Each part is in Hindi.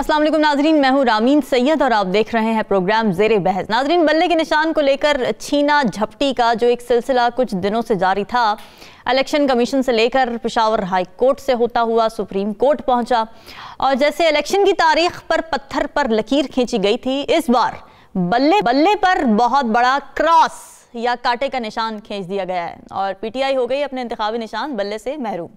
असलम नाजरीन मैं हूँ रामीन सैयद और आप देख रहे हैं प्रोग्राम जेर बहस नाजरीन बल्ले के निशान को लेकर छीना झपटी का जो एक सिलसिला कुछ दिनों से जारी था इलेक्शन कमीशन से लेकर पिशावर हाई कोर्ट से होता हुआ सुप्रीम कोर्ट पहुंचा और जैसे इलेक्शन की तारीख पर पत्थर पर लकीर खींची गई थी इस बार बल्ले बल्ले पर बहुत बड़ा क्रॉस या काटे का निशान खींच दिया गया है और पीटीआई हो गई अपने इंतवी निशान बल्ले से महरूम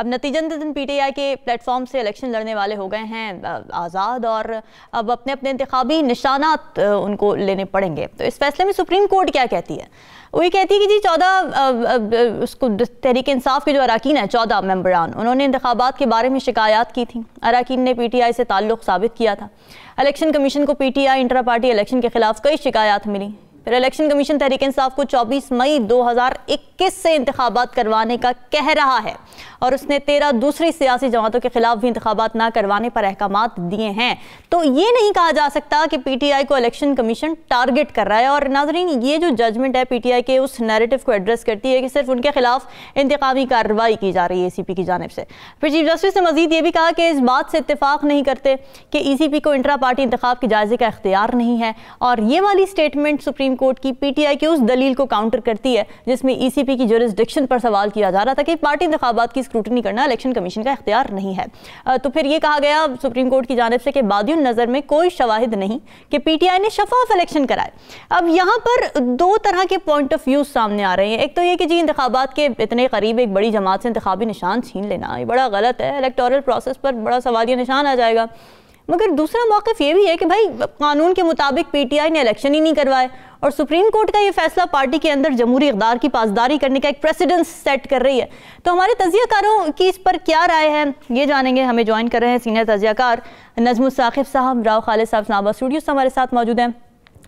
अब दिन पीटीआई के प्लेटफॉर्म से इलेक्शन लड़ने वाले हो गए हैं आज़ाद और अब अपने अपने इंतबी निशानात उनको लेने पड़ेंगे तो इस फैसले में सुप्रीम कोर्ट क्या कहती है वही कहती है कि जी चौदह उसको तहरीक इंसाफ के जो अरकान हैं चौदह मेम्बरान उन्होंने इंतबात के बारे में शिकायत की थी अरकान ने पी टी आई से ताल्लुक़ साबित किया था इलेक्शन कमीशन को P T I intra party election के खिलाफ कई शिकायत मिली फिर इलेक्शन कमीशन तहरीक इंसाफ को 24 मई 2021 से इंतबात करवाने का कह रहा है और उसने तेरह दूसरी सियासी जमातों के खिलाफ भी इंतबात ना करवाने पर अहकाम दिए हैं तो ये नहीं कहा जा सकता कि पीटीआई को इलेक्शन कमीशन टारगेट कर रहा है और नाजरीन ये जो जजमेंट है पीटीआई के उस नैरेटिव को एड्रेस करती है कि सिर्फ उनके खिलाफ इंतकामी कार्रवाई की जा रही है ए e की जानब से फिर चीफ जस्टिस ने मजीद ये भी कहा कि इस बात से इतफाक़ नहीं करते कि ई e को इंटरा पार्टी इंतब के जायजे का इख्तियार नहीं है और ये वाली स्टेटमेंट सुप्रीम सुप्रीम कोर्ट की पीटीआई की उस दलील को काउंटर करती है जिसमें ईसीपी e की जोरिस्डिक्शन पर सवाल किया जा रहा था कि पार्टी इंतबात की स्क्रूटनी करना इलेक्शन कमीशन का इख्तियार नहीं है तो फिर ये कहा गया सुप्रीम कोर्ट की जानब से कि नज़र में कोई शवाहिद नहीं कि पीटीआई ने शफाफ इलेक्शन कराए अब यहाँ पर दो तरह के पॉइंट ऑफ व्यू सामने आ रहे हैं एक तो ये कि जी इंतबात के इतने करीब एक बड़ी जमात से इंतबी निशान छीन लेना ये बड़ा गलत है इलेक्टोरल प्रोसेस पर बड़ा सवालिया निशान आ जाएगा मगर दूसरा मौक़ ये भी है कि भाई कानून के मुताबिक पीटीआई ने इलेक्शन ही नहीं करवाए और सुप्रीम कोर्ट का ये फैसला पार्टी के अंदर जमहूरी इकदार की पासदारी करने का एक प्रेसिडेंस सेट कर रही है तो हमारे तजियाकारों की इस पर क्या राय है ये जानेंगे हमें ज्वाइन कर रहे हैं सीनियर तजियाकार नजमुल साखिब साहब राव खालिद साहब नाबा स्टूडियो से हमारे साथ मौजूद हैं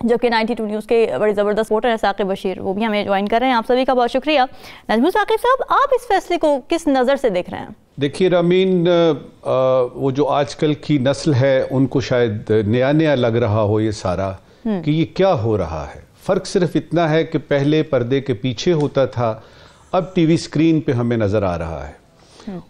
जबकि 92 न्यूज़ के बड़े ज़बरदस्त वोटर हैं साकिब बशीर वो भी हमें ज्वाइन कर रहे हैं आप सभी का बहुत शुक्रिया नजमू साकिब साहब आप इस फैसले को किस नज़र से देख रहे हैं देखिए रामीन वो जो आजकल की नस्ल है उनको शायद नया नया लग रहा हो ये सारा हम्म। कि ये क्या हो रहा है फ़र्क सिर्फ इतना है कि पहले पर्दे के पीछे होता था अब टीवी स्क्रीन पे हमें नज़र आ रहा है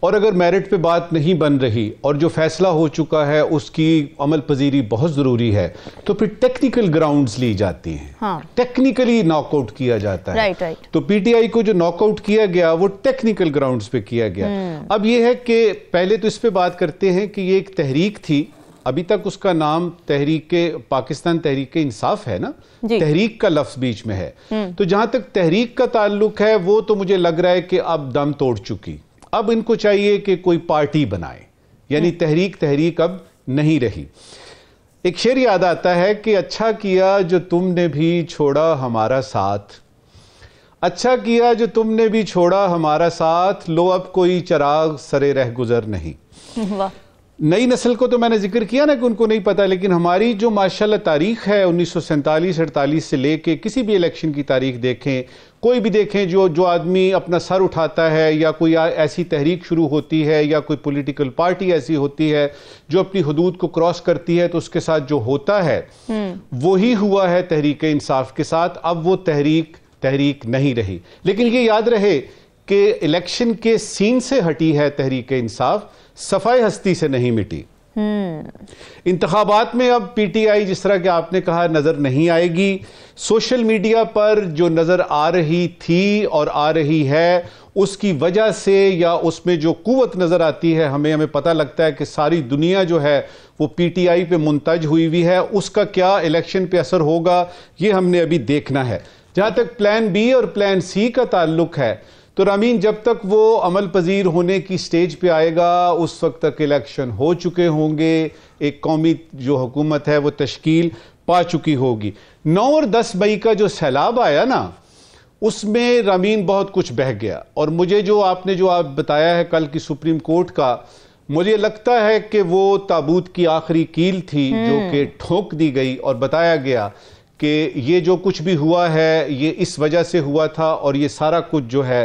और अगर मेरिट पे बात नहीं बन रही और जो फैसला हो चुका है उसकी अमल पजीरी बहुत ज़रूरी है तो फिर टेक्निकल ग्राउंड्स ली जाती हैं हाँ। टेक्निकली नॉकआउट किया जाता है राइट राइट तो पीटीआई को जो नॉकआउट किया गया वो टेक्निकल ग्राउंड्स पे किया गया हम्म। अब ये है कि पहले तो इस पर बात करते हैं कि ये एक तहरीक थी अभी तक उसका नाम तहरीक पाकिस्तान तहरीक इंसाफ है ना तहरीक का लफ्ज बीच में है हम्म। तो जहां तक तहरीक का ताल्लुक है वो तो मुझे लग रहा है कि अब दम तोड़ चुकी अब इनको चाहिए कि कोई पार्टी बनाए यानी हम्म। तहरीक तहरीक अब नहीं रही एक शेर याद आता है कि अच्छा किया जो तुमने भी छोड़ा हमारा साथ अच्छा किया जो तुमने भी छोड़ा हमारा साथ लो अब कोई चराग सरे रह गुजर नहीं नई नस्ल को तो मैंने जिक्र किया ना कि उनको नहीं पता लेकिन हमारी जो माशाल्लाह तारीख है उन्नीस सौ सैंतालीस अड़तालीस से लेके किसी भी इलेक्शन की तारीख देखें कोई भी देखें जो जो आदमी अपना सर उठाता है या कोई ऐसी तहरीक शुरू होती है या कोई पॉलिटिकल पार्टी ऐसी होती है जो अपनी हदूद को क्रॉस करती है तो उसके साथ जो होता है हम्म। वही हुआ है तहरीक इंसाफ के साथ अब वो तहरीक तहरीक नहीं रही लेकिन ये याद रहे कि इलेक्शन के सीन से हटी है तहरीक इंसाफ सफाई हस्ती से नहीं मिटी हम्म। इंतबात में अब पीटीआई जिस तरह के आपने कहा नजर नहीं आएगी सोशल मीडिया पर जो नजर आ रही थी और आ रही है उसकी वजह से या उसमें जो कुवत नज़र आती है हमें हमें पता लगता है कि सारी दुनिया जो है वो पीटीआई पे मुंतज हुई हुई है उसका क्या इलेक्शन पे असर होगा ये हमने अभी देखना है जहां तक प्लान बी और प्लान सी का ताल्लुक है तो रामीन जब तक वो अमल पजीर होने की स्टेज पे आएगा उस वक्त तक इलेक्शन हो चुके होंगे एक कौमी जो हुकूमत है वो तश्कील पा चुकी होगी नौ और दस मई का जो सैलाब आया ना उसमें रामीन बहुत कुछ बह गया और मुझे जो आपने जो आप बताया है कल की सुप्रीम कोर्ट का मुझे लगता है कि वो ताबूत की आखिरी कील थी जो हम्म। कि ठोक दी गई और बताया गया कि ये जो कुछ भी हुआ है ये इस वजह से हुआ था और ये सारा कुछ जो है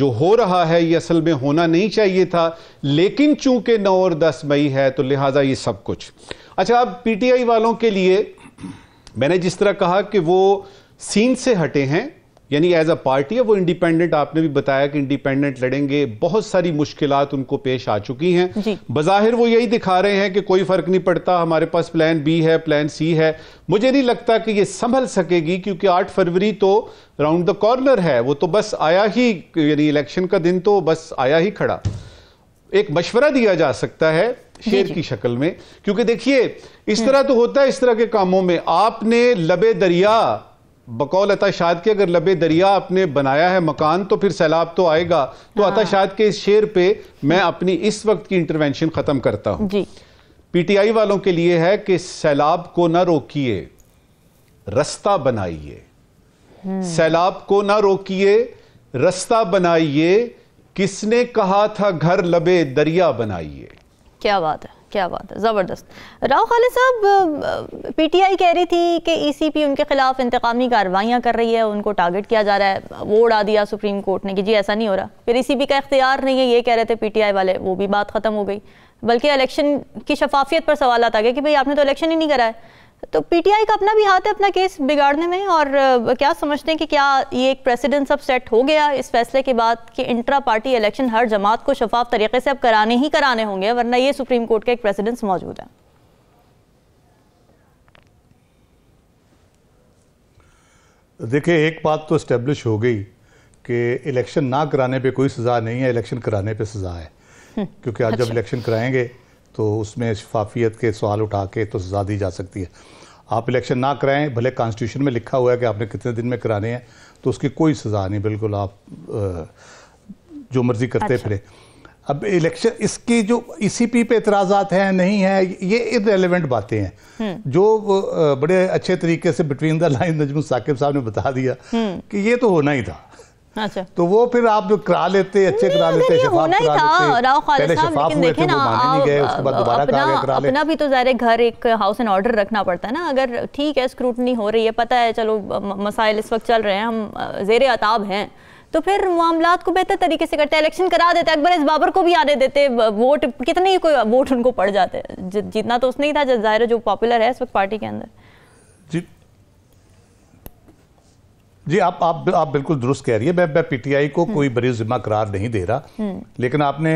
जो हो रहा है ये असल में होना नहीं चाहिए था लेकिन चूंकि नौ और दस मई है तो लिहाजा ये सब कुछ अच्छा अब पीटीआई वालों के लिए मैंने जिस तरह कहा कि वो सीन से हटे हैं यानी एज अ पार्टी है वो इंडिपेंडेंट आपने भी बताया कि इंडिपेंडेंट लड़ेंगे बहुत सारी मुश्किल उनको पेश आ चुकी हैं बाहिर वो यही दिखा रहे हैं कि कोई फर्क नहीं पड़ता हमारे पास प्लान बी है प्लान सी है मुझे नहीं लगता कि ये संभल सकेगी क्योंकि आठ फरवरी तो राउंड द कॉर्नर है वो तो बस आया ही यानी इलेक्शन का दिन तो बस आया ही खड़ा एक मशवरा दिया जा सकता है शेर की शक्ल में क्योंकि देखिए इस हम्म। तरह तो होता है इस तरह के कामों में आपने लबे दरिया बकौल अता शाद के अगर लबे दरिया आपने बनाया है मकान तो फिर सैलाब तो आएगा तो हाँ। अता शाद के इस शेर पे मैं अपनी इस वक्त की इंटरवेंशन ख़त्म करता हूं पीटीआई वालों के लिए है कि सैलाब को ना रोकिए रास्ता बनाइए हम्म। सैलाब को ना रोकिए रास्ता बनाइए किसने कहा था घर लबे दरिया बनाइए क्या बात है क्या बात है ज़बरदस्त राव खाले साहब पीटीआई कह रही थी कि ईसीपी e उनके खिलाफ इंतकामी कार्रवाइयाँ कर रही है उनको टारगेट किया जा रहा है वो उड़ा दिया सुप्रीम कोर्ट ने कि जी ऐसा नहीं हो रहा फिर ईसीपी e का इख्तियार नहीं है ये कह रहे थे पीटीआई वाले वो भी बात ख़त्म हो गई बल्कि इलेक्शन की शफाफियत पर सवाल आता गया कि भाई आपने तो इलेक्शन ही नहीं कराया तो पीटीआई का अपना भी हाथ है अपना केस बिगाड़ने में और क्या समझते हैं कि क्या ये एक प्रेसिडेंस अब सेट हो गया इस फैसले के बाद कि इंट्रा पार्टी इलेक्शन हर जमात को शफाफ तरीके से अब कराने ही कराने होंगे वरना ये सुप्रीम कोर्ट का एक प्रेसिडेंस मौजूद है देखिए एक बात तो इस्टेब्लिश हो गई कि इलेक्शन ना कराने पे कोई सज़ा नहीं है इलेक्शन कराने पे सज़ा है हम्म, क्योंकि आज अच्छा। जब इलेक्शन कराएंगे तो उसमें शफाफियत के सवाल उठा के तो सज़ा दी जा सकती है आप इलेक्शन ना कराएं भले कॉन्स्टिट्यूशन में लिखा हुआ है कि आपने कितने दिन में कराने हैं तो उसकी कोई सज़ा नहीं बिल्कुल आप जो मर्ज़ी करते अच्छा। फिरे अब इलेक्शन इसकी जो पी पे इतराज़ात हैं नहीं हैं ये इनरेलीवेंट बातें हैं हम्म। जो बड़े अच्छे तरीके से between the line Najmu Saqib साहब ने बता दिया हम्म। कि ये तो होना ही था अच्छा तो वो फिर आप जो करा लेते अच्छे करा लेते शफाफ अपना भी तो ज़ाहिर घर एक हाउस एंड ऑर्डर रखना पड़ता है ना अगर ठीक है स्क्रूटनी हो रही है पता है चलो मसाइल इस वक्त चल रहे हैं हम जेर अताब हैं तो फिर मामला को बेहतर तरीके से करते हैं इलेक्शन करा देते अकबर इस बाबर को भी आने देते वोट कितने ही कोई वोट उनको पड़ जाते जितना तो उसने ही था जाहिर जो पॉपुलर है इस वक्त पार्टी के अंदर जी आप आप आप बिल्कुल दुरुस्त कह रही है मैं मैं पीटीआई को कोई बड़ी जिम्मा करार नहीं दे रहा हम्म। लेकिन आपने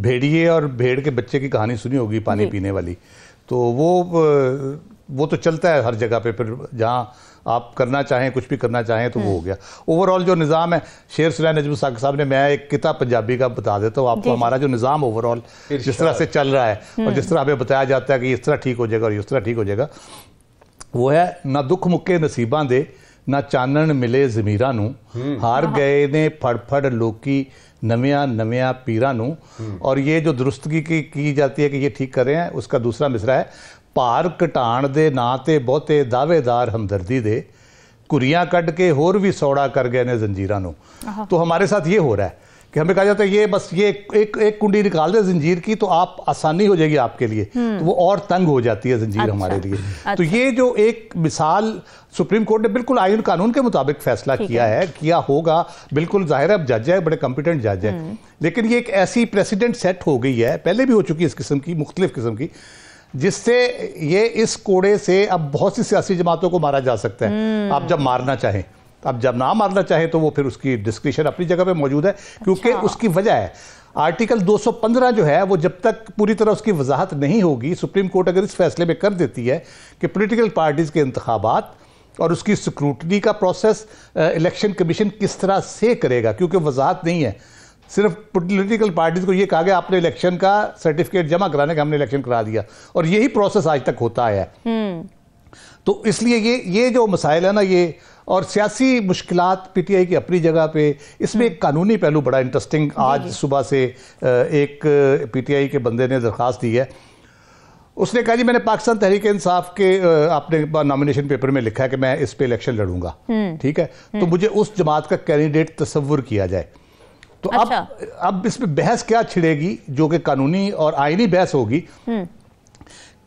भेड़िए और भेड़ के बच्चे की कहानी सुनी होगी पानी पीने वाली तो वो वो तो चलता है हर जगह पे फिर जहाँ आप करना चाहें कुछ भी करना चाहें तो वो हम्म। हो गया ओवरऑल जो निज़ाम है शेर सुलैन नजम साकिब साहब ने मैं एक किताब पंजाबी का बता देता हूँ आपको हमारा जो निज़ाम ओवरऑल जिस तरह से चल रहा है और हम्म। जिस तरह हमें बताया जाता है कि इस तरह ठीक हो जाएगा और इस तरह ठीक हो जाएगा वो है ना दुख मुक्के नसीबा दे ਨਾ ਚਾਨਣ मिले जमीर ਨੂੰ ਹਾਰ ਗਏ ਨੇ फड़ ਲੋਕੀ नविया नविया पीर नू और ये जो दुरुस्तगी की, की जाती है कि ये ठीक कर रहे हैं उसका दूसरा मिसरा है भार ਘਟਾਣ ਦੇ ਨਾਂ ਤੇ ਬਹੁਤੇ ਦਾਅਵੇਦਾਰ ਹਮਦਰਦੀ ਦੇ ਕੁਰੀਆਂ ਕੱਢ ਕੇ ਹੋਰ ਵੀ ਸੌੜਾ ਕਰ ਗਏ ਨੇ तो हमारे साथ ये हो रहा है कि हमें कहा जाता है ये बस ये एक एक कुंडी निकाल दे जंजीर की तो आप आसानी हो जाएगी आपके लिए तो वो और तंग हो जाती है जंजीर अच्छा, हमारे लिए अच्छा। तो ये जो एक मिसाल सुप्रीम कोर्ट ने बिल्कुल आयुन कानून के मुताबिक फैसला किया है।, है किया होगा बिल्कुल जाहिर है अब जज है बड़े कॉम्पिटेंट जज हैं हम्म। लेकिन ये एक ऐसी प्रेसिडेंट सेट हो गई है पहले भी हो चुकी है इस किस्म की मुख्तलिफ किस्म की जिससे ये इस कोड़े से अब बहुत सी सियासी जमातों को मारा जा सकता है हम्म। आप जब मारना चाहें अब जब ना मारना चाहें तो वो फिर उसकी डिस्क्रिप्शन अपनी जगह पे मौजूद है क्योंकि अच्छा। उसकी वजह है आर्टिकल 215 जो है वो जब तक पूरी तरह उसकी वजाहत नहीं होगी सुप्रीम कोर्ट अगर इस फैसले में कर देती है कि पोलिटिकल पार्टीज़ के इंतबात और उसकी स्क्रूटनी का प्रोसेस इलेक्शन कमीशन किस तरह से करेगा क्योंकि वजाहत नहीं है सिर्फ पोलिटिकल पार्टीज को ये कहा गया आपने इलेक्शन का सर्टिफिकेट जमा कराने का हमने इलेक्शन करा दिया और यही प्रोसेस आज तक होता है हम्म। तो इसलिए ये ये जो मसाइल है ना ये और सियासी मुश्किल पी टी आई की अपनी जगह पे इसमें एक हम्म। कानूनी पहलू बड़ा इंटरेस्टिंग आज सुबह से uh, एक uh, पी टी आई के बंदे ने दरख्वास्त दी है उसने कहा जी मैंने पाकिस्तान तहरीक इंसाफ के आपने नॉमिनेशन पेपर में लिखा है कि मैं इस पे इलेक्शन लड़ूंगा हम्म। ठीक है तो हम्म। मुझे उस जमात का कैंडिडेट तस्वुर किया जाए तो अच्छा। अब अब इसमें बहस क्या छिड़ेगी जो कि कानूनी और आईनी बहस होगी हम्म।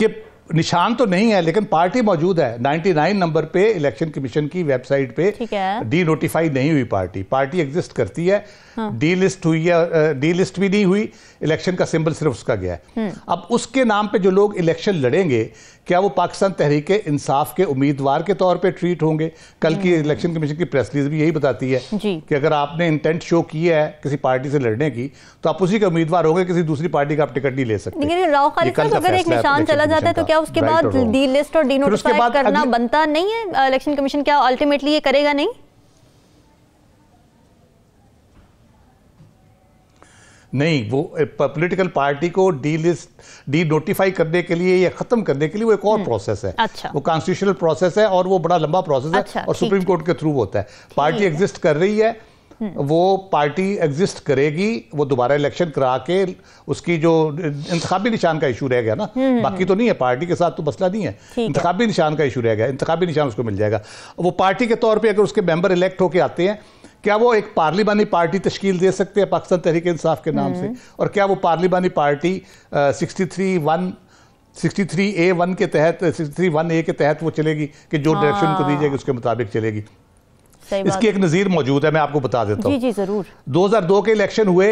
कि निशान तो नहीं है लेकिन पार्टी मौजूद है 99 नंबर पे इलेक्शन कमीशन की वेबसाइट पे डी नोटिफाई नहीं हुई पार्टी पार्टी एग्जिस्ट करती है डी हाँ। लिस्ट हुई है डी लिस्ट भी नहीं हुई इलेक्शन का सिंबल सिर्फ उसका गया है हम्म। अब उसके नाम पे जो लोग इलेक्शन लड़ेंगे क्या वो पाकिस्तान तहरीक इंसाफ के उम्मीदवार के तौर पे ट्रीट होंगे कल की हम्म। इलेक्शन कमीशन की प्रेस रिलीज भी यही बताती है कि अगर आपने इंटेंट शो किया है किसी पार्टी से लड़ने की तो आप उसी के उम्मीदवार होंगे किसी दूसरी पार्टी का आप टिकट नहीं ले सकते तो क्या उसके बाद बनता नहीं है इलेक्शन कमीशन क्या अल्टीमेटली ये करेगा नहीं नहीं वो पॉलिटिकल पार्टी को डी लिस्ट डी नोटिफाई करने के लिए या खत्म करने के लिए वो एक और प्रोसेस हम्म, है अच्छा। वो कॉन्स्टिट्यूशनल प्रोसेस है और वो बड़ा लंबा प्रोसेस है अच्छा, और सुप्रीम कोर्ट के थ्रू होता है पार्टी एग्जिस्ट कर रही है हम्म। वो पार्टी एग्जिस्ट करेगी वो दोबारा इलेक्शन करा के उसकी जो इंतबी निशान का इशू रह गया ना हम्म, बाकी तो नहीं है पार्टी के साथ तो मसला नहीं है इंतबी निशान का इशू रह गया इंतबी निशान उसको मिल जाएगा वो पार्टी के तौर पर अगर उसके मेंबर इलेक्ट होके आते हैं क्या वो एक पार्लिमानी पार्टी तश्कील दे सकते हैं पाकिस्तान तहरीक इंसाफ के नाम से हम्म। और क्या वो पार्लिमानी party sixty three one sixty three A one के तहत सिक्सटी थ्री वन ए के तहत वो चलेगी कि जो डायरेक्शन को दी जाएगी हाँ। उसके मुताबिक चलेगी इसकी एक नज़ीर मौजूद है मैं आपको बता देता हूँ जी जी ज़रूर 2002 के इलेक्शन हुए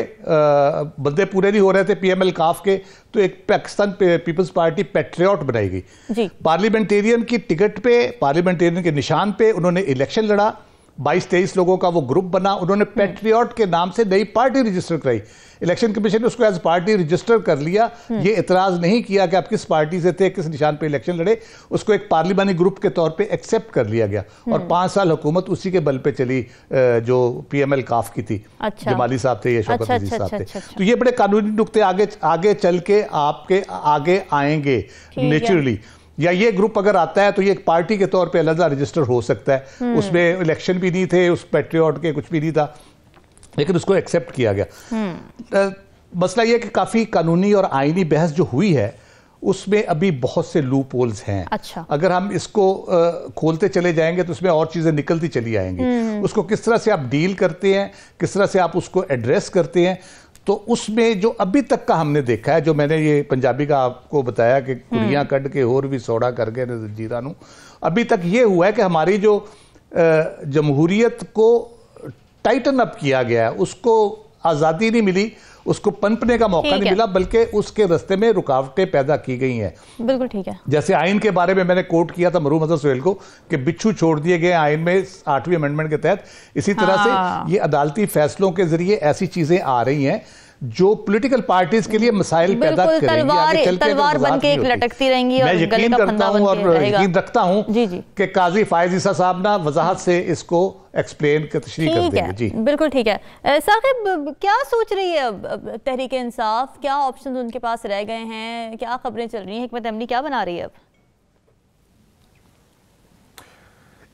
बंदे पूरे नहीं हो रहे थे पीएमएल काफ के तो एक पाकिस्तान पीपल्स पार्टी पेट्रियाट बनाई गई पार्लियामेंटेरियन की टिकट पे पार्लियामेंटेरियन के निशान पे उन्होंने इलेक्शन लड़ा बाईस तेईस लोगों का वो ग्रुप बना उन्होंने हम्म। पेट्रियॉट के नाम से नई पार्टी रजिस्टर कराई इलेक्शन कमीशन ने उसको एज पार्टी रजिस्टर कर लिया हम्म। ये इतराज नहीं किया कि आप किस पार्टी से थे किस निशान पे इलेक्शन लड़े उसको एक पार्लिमानी ग्रुप के तौर पे एक्सेप्ट कर लिया गया और हम्म। पाँच साल हुकूमत उसी के बल पे चली जो पीएमएल काफ की थी अच्छा। जमाली साहब थे या शौकत अच्छा, अच्छा साहब अच्छा, थे अच्छा, तो ये बड़े कानूनी नुकते आगे आगे चल के आपके आगे आएंगे नेचुरली या ये ग्रुप अगर आता है तो ये एक पार्टी के तौर पे अलहदा रजिस्टर हो सकता है हम्म। उसमें इलेक्शन भी नहीं थे उस पेट्रियाट के कुछ भी नहीं था लेकिन उसको एक्सेप्ट किया गया हम्म। मसला यह कि काफ़ी कानूनी और आइनी बहस जो हुई है उसमें अभी बहुत से लूप होल्स हैं अच्छा। अगर हम इसको आ, खोलते चले जाएंगे तो उसमें और चीज़ें निकलती चली आएंगी हम्म। उसको किस तरह से आप डील करते हैं किस तरह से आप उसको एड्रेस करते हैं तो उसमें जो अभी तक का हमने देखा है जो मैंने ये पंजाबी का आपको बताया कि हम्म। कुड़ियाँ कट के और भी कर करके जीरा नू अभी तक ये हुआ है कि हमारी जो जमहूरियत को टाइटन अप किया गया है उसको आज़ादी नहीं मिली उसको पनपने का मौका नहीं मिला बल्कि उसके रस्ते में रुकावटें पैदा की गई हैं बिल्कुल ठीक है जैसे आइन के बारे में मैंने कोर्ट किया था मरूम मजर सुहेल को कि बिच्छू छोड़ दिए गए आइन में आठवीं अमेंडमेंट के तहत इसी तरह से हाँ। ये अदालती फैसलों के जरिए ऐसी चीजें आ रही हैं जो पॉलिटिकल पार्टीज के लिए मसाइल पैदा करेंगी तलवार बन के एक लटकती रहेंगी और मैं यकीन करता हूं और यकीन रखता हूँ कि काजी फायज ईसा साहब ना वजाहत से इसको एक्सप्लेन कर तशरी कर देंगे जी बिल्कुल ठीक है साहिब क्या सोच रही है तहरीक इंसाफ क्या ऑप्शंस उनके पास रह गए हैं क्या खबरें चल रही हैं अमली क्या बना रही है अब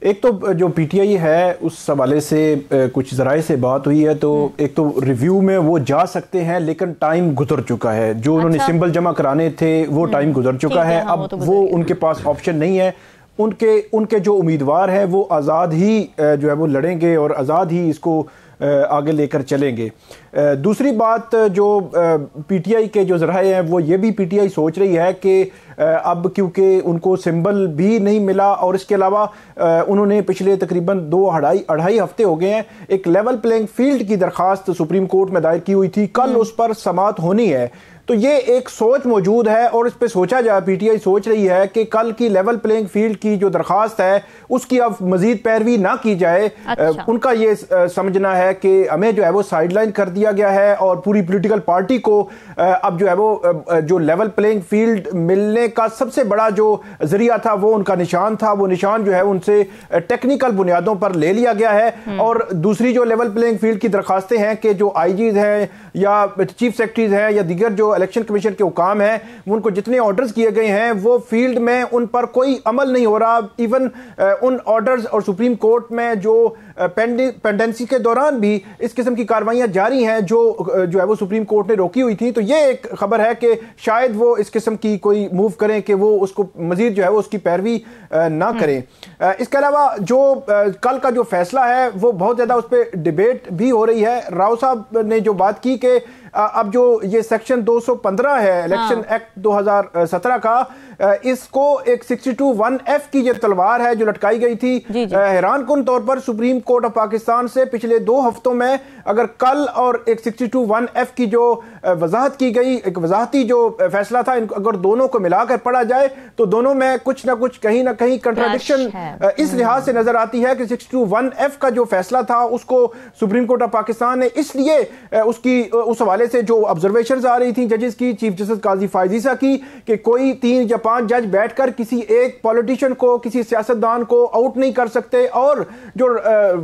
एक तो जो पीटीआई है उस हवाले से कुछ ज़राए से बात हुई है तो हम्म। एक तो रिव्यू में वो जा सकते हैं लेकिन टाइम गुजर चुका है जो उन्होंने अच्छा। सिंबल जमा कराने थे वो टाइम हम्म। गुजर चुका है हाँ, अब वो, तो वो उनके पास ऑप्शन नहीं है उनके उनके जो उम्मीदवार हैं वो आज़ाद ही जो है वो लड़ेंगे और आज़ाद ही इसको आगे लेकर चलेंगे दूसरी बात जो पीटीआई के जो ज़रा हैं वो ये भी पीटीआई सोच रही है कि अब क्योंकि उनको सिंबल भी नहीं मिला और इसके अलावा उन्होंने पिछले तकरीबन दो अढ़ाई अढ़ाई हफ्ते हो गए हैं एक लेवल प्लेइंग फील्ड की दरखास्त सुप्रीम कोर्ट में दायर की हुई थी कल हम्म। उस पर समात होनी है तो ये एक सोच मौजूद है और इस पर सोचा जाए पीटीआई सोच रही है कि कल की लेवल प्लेइंग फील्ड की जो दरखास्त है उसकी अब मजीद पैरवी ना की जाए अच्छा। उनका ये समझना है कि हमें जो है वो साइडलाइन कर दिया गया है और पूरी पोलिटिकल पार्टी को अब जो है वो जो लेवल प्लेइंग फील्ड मिलने का सबसे बड़ा जो जरिया था वो उनका निशान था वो निशान जो है उनसे टेक्निकल बुनियादों पर ले लिया गया है हम्म। और दूसरी जो लेवल प्लेइंग फील्ड की दरखास्तें हैं कि जो आई हैं या चीफ सेक्रेटरीज हैं या दीगर जो इलेक्शन कमीशन के हुकाम हैं उनको जितने ऑर्डर्स किए गए हैं वो फील्ड में उन पर कोई अमल नहीं हो रहा इवन उन ऑर्डर्स और सुप्रीम कोर्ट में जो पेंडेंसी के दौरान भी इस किस्म की कार्रवाइयाँ जारी हैं जो जो है वो सुप्रीम कोर्ट ने रोकी हुई थी तो ये एक खबर है कि शायद वो इस किस्म की कोई मूव करें कि वो उसको मजीद जो है वो उसकी पैरवी ना हम्म। करें इसके अलावा जो कल का जो फैसला है वो बहुत ज़्यादा उस पर डिबेट भी हो रही है राव साहब ने जो बात की कि अब जो ये सेक्शन 215 है इलेक्शन एक्ट हाँ। 2017 का इसको एक 62 वन एफ की ये तलवार है जो लटकाई गई थी हैरान कन तौर पर सुप्रीम कोर्ट ऑफ पाकिस्तान से पिछले दो हफ्तों में अगर कल और एक 62 वन एफ की जो वजाहत की गई एक वजाहती जो फैसला था अगर दोनों को मिलाकर पढ़ा जाए तो दोनों में कुछ ना कुछ कहीं ना कहीं कंट्राडिक्शन इस लिहाज से नजर आती है कि सिक्सटी टू एफ का जो फैसला था उसको सुप्रीम कोर्ट ऑफ पाकिस्तान ने इसलिए उसकी उस हवाले हवाले से जो ऑब्जर्वेशन आ रही थी जजेस की चीफ जस्टिस काजी फायजीसा की कि कोई तीन या पांच जज बैठकर किसी एक पॉलिटिशियन को किसी सियासतदान को आउट नहीं कर सकते और जो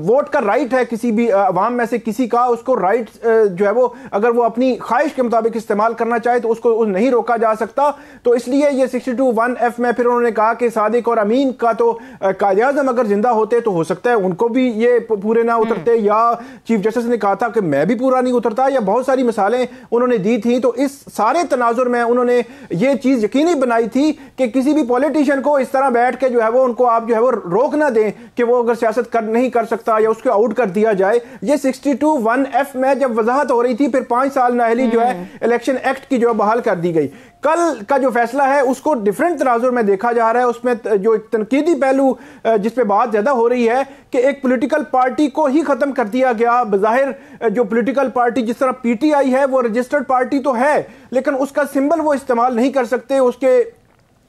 वोट का राइट है किसी भी अवाम में से किसी का उसको राइट जो है वो अगर वो अपनी ख्वाहिश के मुताबिक इस्तेमाल करना चाहे तो उसको उस नहीं रोका जा सकता तो इसलिए ये सिक्सटी टू वन एफ में फिर उन्होंने कहा कि सादिक और अमीन का तो कायद अजम अगर जिंदा होते तो हो सकता है उनको भी ये पूरे ना उतरते या चीफ जस्टिस ने कहा था कि मैं भी पूरा नहीं उतरता या बहुत सारी मिसाल मिसालें उन्होंने दी थी तो इस सारे तनाजुर में उन्होंने ये चीज़ यकीनी बनाई थी कि किसी भी पॉलिटिशियन को इस तरह बैठ के जो है वो उनको आप जो है वो रोक ना दें कि वो अगर सियासत कर नहीं कर सकता या उसको आउट कर दिया जाए ये सिक्सटी टू वन एफ में जब वजाहत हो रही थी फिर पाँच साल नाहली जो है हम्म। इलेक्शन एक्ट की जो है बहाल कर दी गई कल का जो फैसला है उसको डिफरेंट तनाजुर में देखा जा रहा है उसमें जो एक तनकीदी पहलू जिस पे बात ज़्यादा हो रही है कि एक पॉलिटिकल पार्टी को ही ख़त्म कर दिया गया बाहिर जो पॉलिटिकल पार्टी जिस तरह पीटीआई है वो रजिस्टर्ड पार्टी तो है लेकिन उसका सिंबल वो इस्तेमाल नहीं कर सकते उसके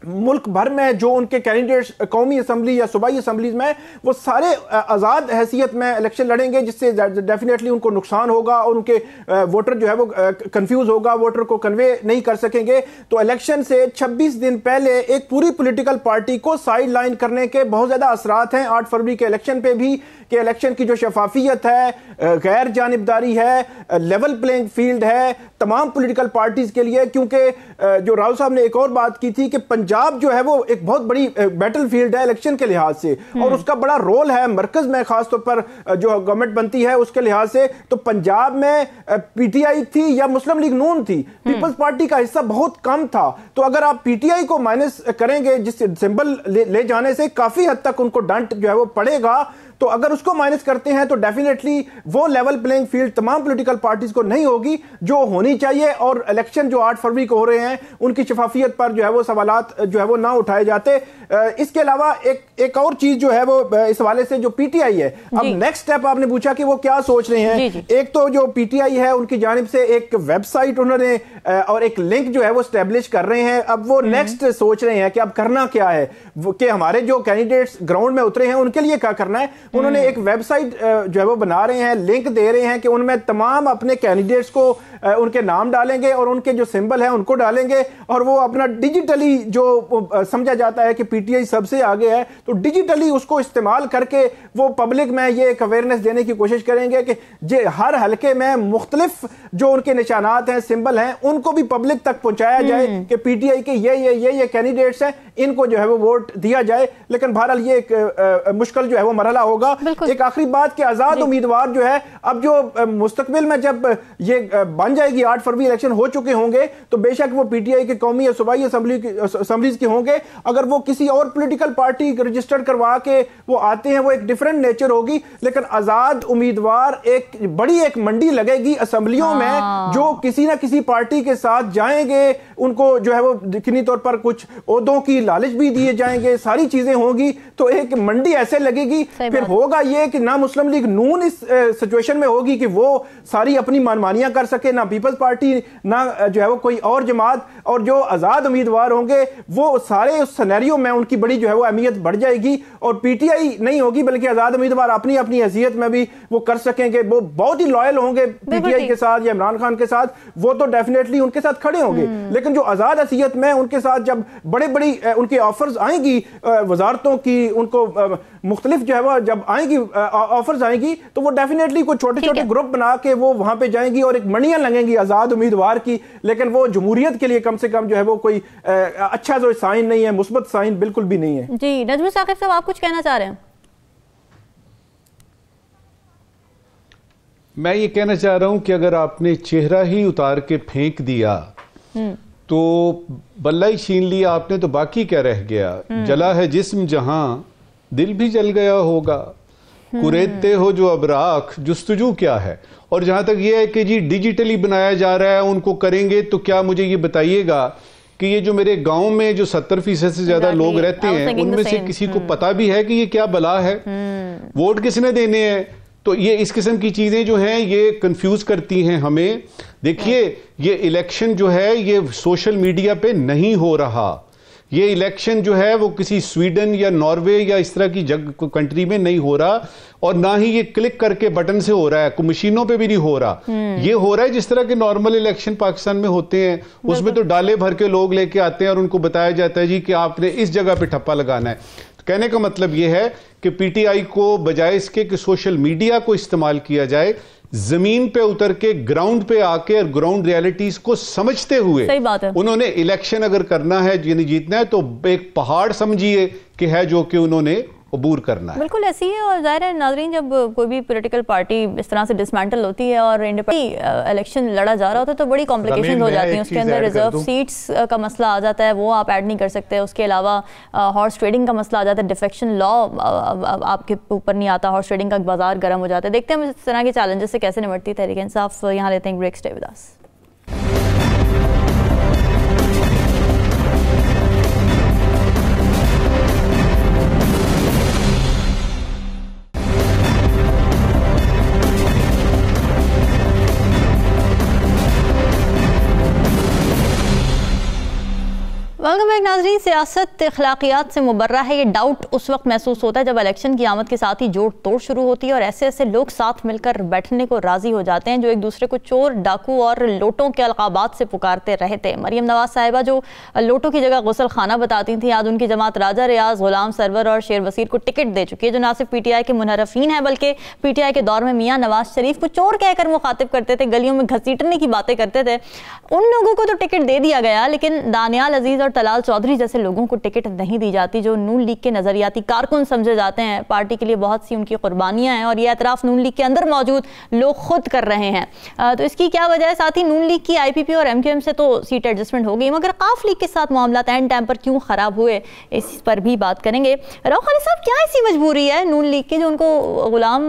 मुल्क भर में जो उनके कैंडिडेट्स कौमी असम्बली या सूबाई असम्बलीज में वो सारे आज़ाद हैसियत में इलेक्शन लड़ेंगे जिससे डेफिनेटली उनको नुकसान होगा और उनके वोटर जो है वो कंफ्यूज होगा वोटर को कन्वे नहीं कर सकेंगे तो इलेक्शन से 26 दिन पहले एक पूरी पॉलिटिकल पार्टी को साइड लाइन करने के बहुत ज़्यादा असरात हैं आठ फरवरी के इलेक्शन पर भी कि इलेक्शन की जो शफाफियत है गैर जानबदारी है लेवल प्लेइंग फील्ड है तमाम पोलिटिकल पार्टीज़ के लिए क्योंकि जो राहुल साहब ने एक और बात की थी कि पंजाब जो है वो एक बहुत बड़ी बैटल फील्ड है इलेक्शन के लिहाज से हम्म। और उसका बड़ा रोल है मरकज में खासतौर पर जो गवर्नमेंट बनती है उसके लिहाज से तो पंजाब में पीटीआई थी या मुस्लिम लीग नून थी पीपल्स हम्म। पार्टी का हिस्सा बहुत कम था तो अगर आप पीटीआई को माइनस करेंगे जिस सिंबल ले, ले जाने से काफी हद तक उनको डंट जो है वो पड़ेगा तो अगर उसको माइनस करते हैं तो डेफिनेटली वो लेवल प्लेइंग फील्ड तमाम पोलिटिकल पार्टीज को नहीं होगी जो होनी चाहिए और इलेक्शन जो आठ फरवरी को हो रहे हैं उनकी शफाफियत पर जो है वो सवाल जो है वो ना उठाए जाते इसके अलावा एक एक और चीज जो है वो इस हवाले से जो पीटीआई है अब नेक्स्ट स्टेप आपने पूछा कि वो क्या सोच रहे हैं एक तो जो पीटीआई है उनकी जानब से एक वेबसाइट उन्होंने और एक लिंक जो है वो स्टेब्लिश कर रहे हैं अब वो नेक्स्ट हम्म। सोच रहे हैं कि अब करना क्या है कि हमारे जो कैंडिडेट्स ग्राउंड में उतरे हैं उनके लिए क्या करना है उन्होंने हम्म। एक वेबसाइट जो है वो बना रहे हैं लिंक दे रहे हैं कि उनमें तमाम अपने कैंडिडेट्स को उनके नाम डालेंगे और उनके जो सिंबल हैं उनको डालेंगे और वो अपना डिजिटली जो समझा जाता है कि पीटीआई सबसे आगे है तो डिजिटली उसको इस्तेमाल करके वो पब्लिक में ये एक अवेयरनेस देने की कोशिश करेंगे कि जे हर हलके में मुख्तलिफ जो उनके निशानात हैं सिंबल हैं उनको भी पब्लिक तक पहुंचाया जाए हम्म। कि पीटीआई के ये ये ये ये कैंडिडेट्स हैं इनको जो है वो वोट दिया जाए लेकिन बहरहाल ये एक मुश्किल जो है वो मरहला हो होगा एक आखिरी बात कि आज़ाद उम्मीदवार जो है अब जो मुस्तबिल में जब ये बन जाएगी आठ फरवरी इलेक्शन हो चुके होंगे तो बेशक वो पीटीआई के कौमी या सूबाई असम्बली असम्बलीज के होंगे अगर वो किसी और पोलिटिकल पार्टी रजिस्टर करवा के वो आते हैं वो एक डिफरेंट नेचर होगी लेकिन आज़ाद उम्मीदवार एक बड़ी एक मंडी लगेगी असम्बलियों में हाँ। जो किसी ना किसी पार्टी के साथ जाएंगे उनको जो है वो यकीनी तौर पर कुछ उहदों की लालच भी दिए जाएंगे सारी चीज़ें होंगी तो एक मंडी ऐसे लगेगी फिर होगा ये कि ना मुस्लिम लीग नून इस सिचुएशन में होगी कि वो सारी अपनी मनमानियां कर सके ना पीपल्स पार्टी ना जो है वो कोई और जमात और जो आज़ाद उम्मीदवार होंगे वो सारे उस सनेरियो में उनकी बड़ी जो है वो अहमियत बढ़ जाएगी और पीटीआई नहीं होगी बल्कि आज़ाद उम्मीदवार अपनी अपनी हैसियत में भी वो कर सकेंगे वो बहुत ही लॉयल होंगे पीटीआई के साथ या इमरान खान के साथ वो तो डेफिनेटली उनके साथ खड़े होंगे हम्म। लेकिन जो आज़ाद हैसियत में उनके साथ जब बड़े बड़ी उनके ऑफर्स आएंगी वजारतों की उनको मुख्तलिफ जो है वो जब जब आएगी ऑफर्स आएंगी तो वो डेफिनेटली कुछ छोटे छोटे ग्रुप बना के वो वहां पे जाएंगी और एक मणियां लगेंगी आजाद उम्मीदवार की लेकिन वो जमहूरियत के लिए कम से कम जो है वो कोई अच्छा जो साइन नहीं है मुस्बत साइन बिल्कुल भी नहीं है जी नजमी साकिब साहब आप कुछ कहना चाह रहे हैं मैं ये कहना चाह रहा हूं कि अगर आपने चेहरा ही उतार के फेंक दिया हम्म। तो बल्ला ही छीन लिया आपने तो बाकी क्या रह गया हम्म। जला है जिस्म जहां दिल भी जल गया होगा हम्म। कुरेदते हो जो अब राख जस्तजू क्या है और जहां तक यह है कि जी डिजिटली बनाया जा रहा है उनको करेंगे तो क्या मुझे ये बताइएगा कि ये जो मेरे गांव में जो सत्तर फीसद से ज्यादा लोग रहते हैं उनमें से किसी को हम्म। पता भी है कि ये क्या बला है हम्म। वोट किसने देने हैं तो ये इस किस्म की चीज़ें जो हैं ये कंफ्यूज करती हैं हमें देखिए ये इलेक्शन जो है ये सोशल मीडिया पे नहीं हो रहा ये इलेक्शन जो है वो किसी स्वीडन या नॉर्वे या इस तरह की जग कंट्री में नहीं हो रहा और ना ही ये क्लिक करके बटन से हो रहा है मशीनों पे भी नहीं हो रहा हम्म। ये हो रहा है जिस तरह के नॉर्मल इलेक्शन पाकिस्तान में होते हैं उसमें तो डाले भर के लोग लेके आते हैं और उनको बताया जाता है जी कि आपने इस जगह पे ठप्पा लगाना है तो कहने का मतलब यह है कि पीटीआई को बजाय इसके कि सोशल मीडिया को इस्तेमाल किया जाए जमीन पे उतर के ग्राउंड पे आके और ग्राउंड रियलिटीज को समझते हुए सही बात है उन्होंने इलेक्शन अगर करना है यानी जीतना है तो एक पहाड़ समझिए कि है जो कि उन्होंने अबूर करना है बिल्कुल ऐसी है और ज़ाहिर है नाजरीन जब कोई भी पोलिटिकल पार्टी इस तरह से डिसमेंटल होती है और इंडिपेंडेंट इलेक्शन लड़ा जा रहा होता है तो बड़ी कॉम्प्लिकेशन हो जाती है उसके अंदर रिजर्व सीट्स का मसला आ जाता है वो आप ऐड नहीं कर सकते उसके अलावा हॉर्स ट्रेडिंग का मसला आ जाता है डिफेक्शन लॉ आपके ऊपर नहीं आता हॉर्स ट्रेडिंग का बाजार गर्म हो जाता है देखते हैं हम इस तरह के चैलेंजेस से कैसे निमटती है तरीके इंसाफ यहाँ लेते हैं ब्रेक स्टेविदास ब्रेक नाजरी सियासत अखलाकियात से मुबर्रा है ये डाउट उस वक्त महसूस होता है जब इलेक्शन की आमद के साथ ही जोड़ तोड़ शुरू होती है और ऐसे ऐसे लोग साथ मिलकर बैठने को राज़ी हो जाते हैं जो एक दूसरे को चोर डाकू और लोटों के अलकाबात से पुकारते रहते हैं मरीम नवाज साहिबा जो लोटों की जगह गसल खाना बताती थी आज उनकी जमात राजा रियाज गुलाम सरवर और शेर वसीर को टिकट दे चुकी है जो ना सिर्फ पी टी आई के मुनरफीन है बल्कि पी टी आई के दौर में मियाँ नवाज शरीफ को चोर कहकर मुखातिब करते थे गलियों में घसीटने की बातें करते थे उन लोगों को तो टिकट दे दिया गया लेकिन दानियाल अजीज़ और तलाल चौधरी जैसे लोगों को टिकट नहीं दी जाती जो नून लीग के नज़रियाती कारकुन समझे जाते हैं पार्टी के लिए बहुत सी उनकी कुर्बानियां हैं और ये एतराफ़ नून लीग के अंदर मौजूद लोग खुद कर रहे हैं तो इसकी क्या वजह है साथ ही नून लीग की आई पी पी और एम क्यू एम से तो सीट एडजस्टमेंट हो गई मगर काफ लीग के साथ मामला एंड टाइम पर क्यों ख़राब हुए इस पर भी बात करेंगे राव खानी साहब क्या ऐसी मजबूरी है नून लीग की जो उनको गुलाम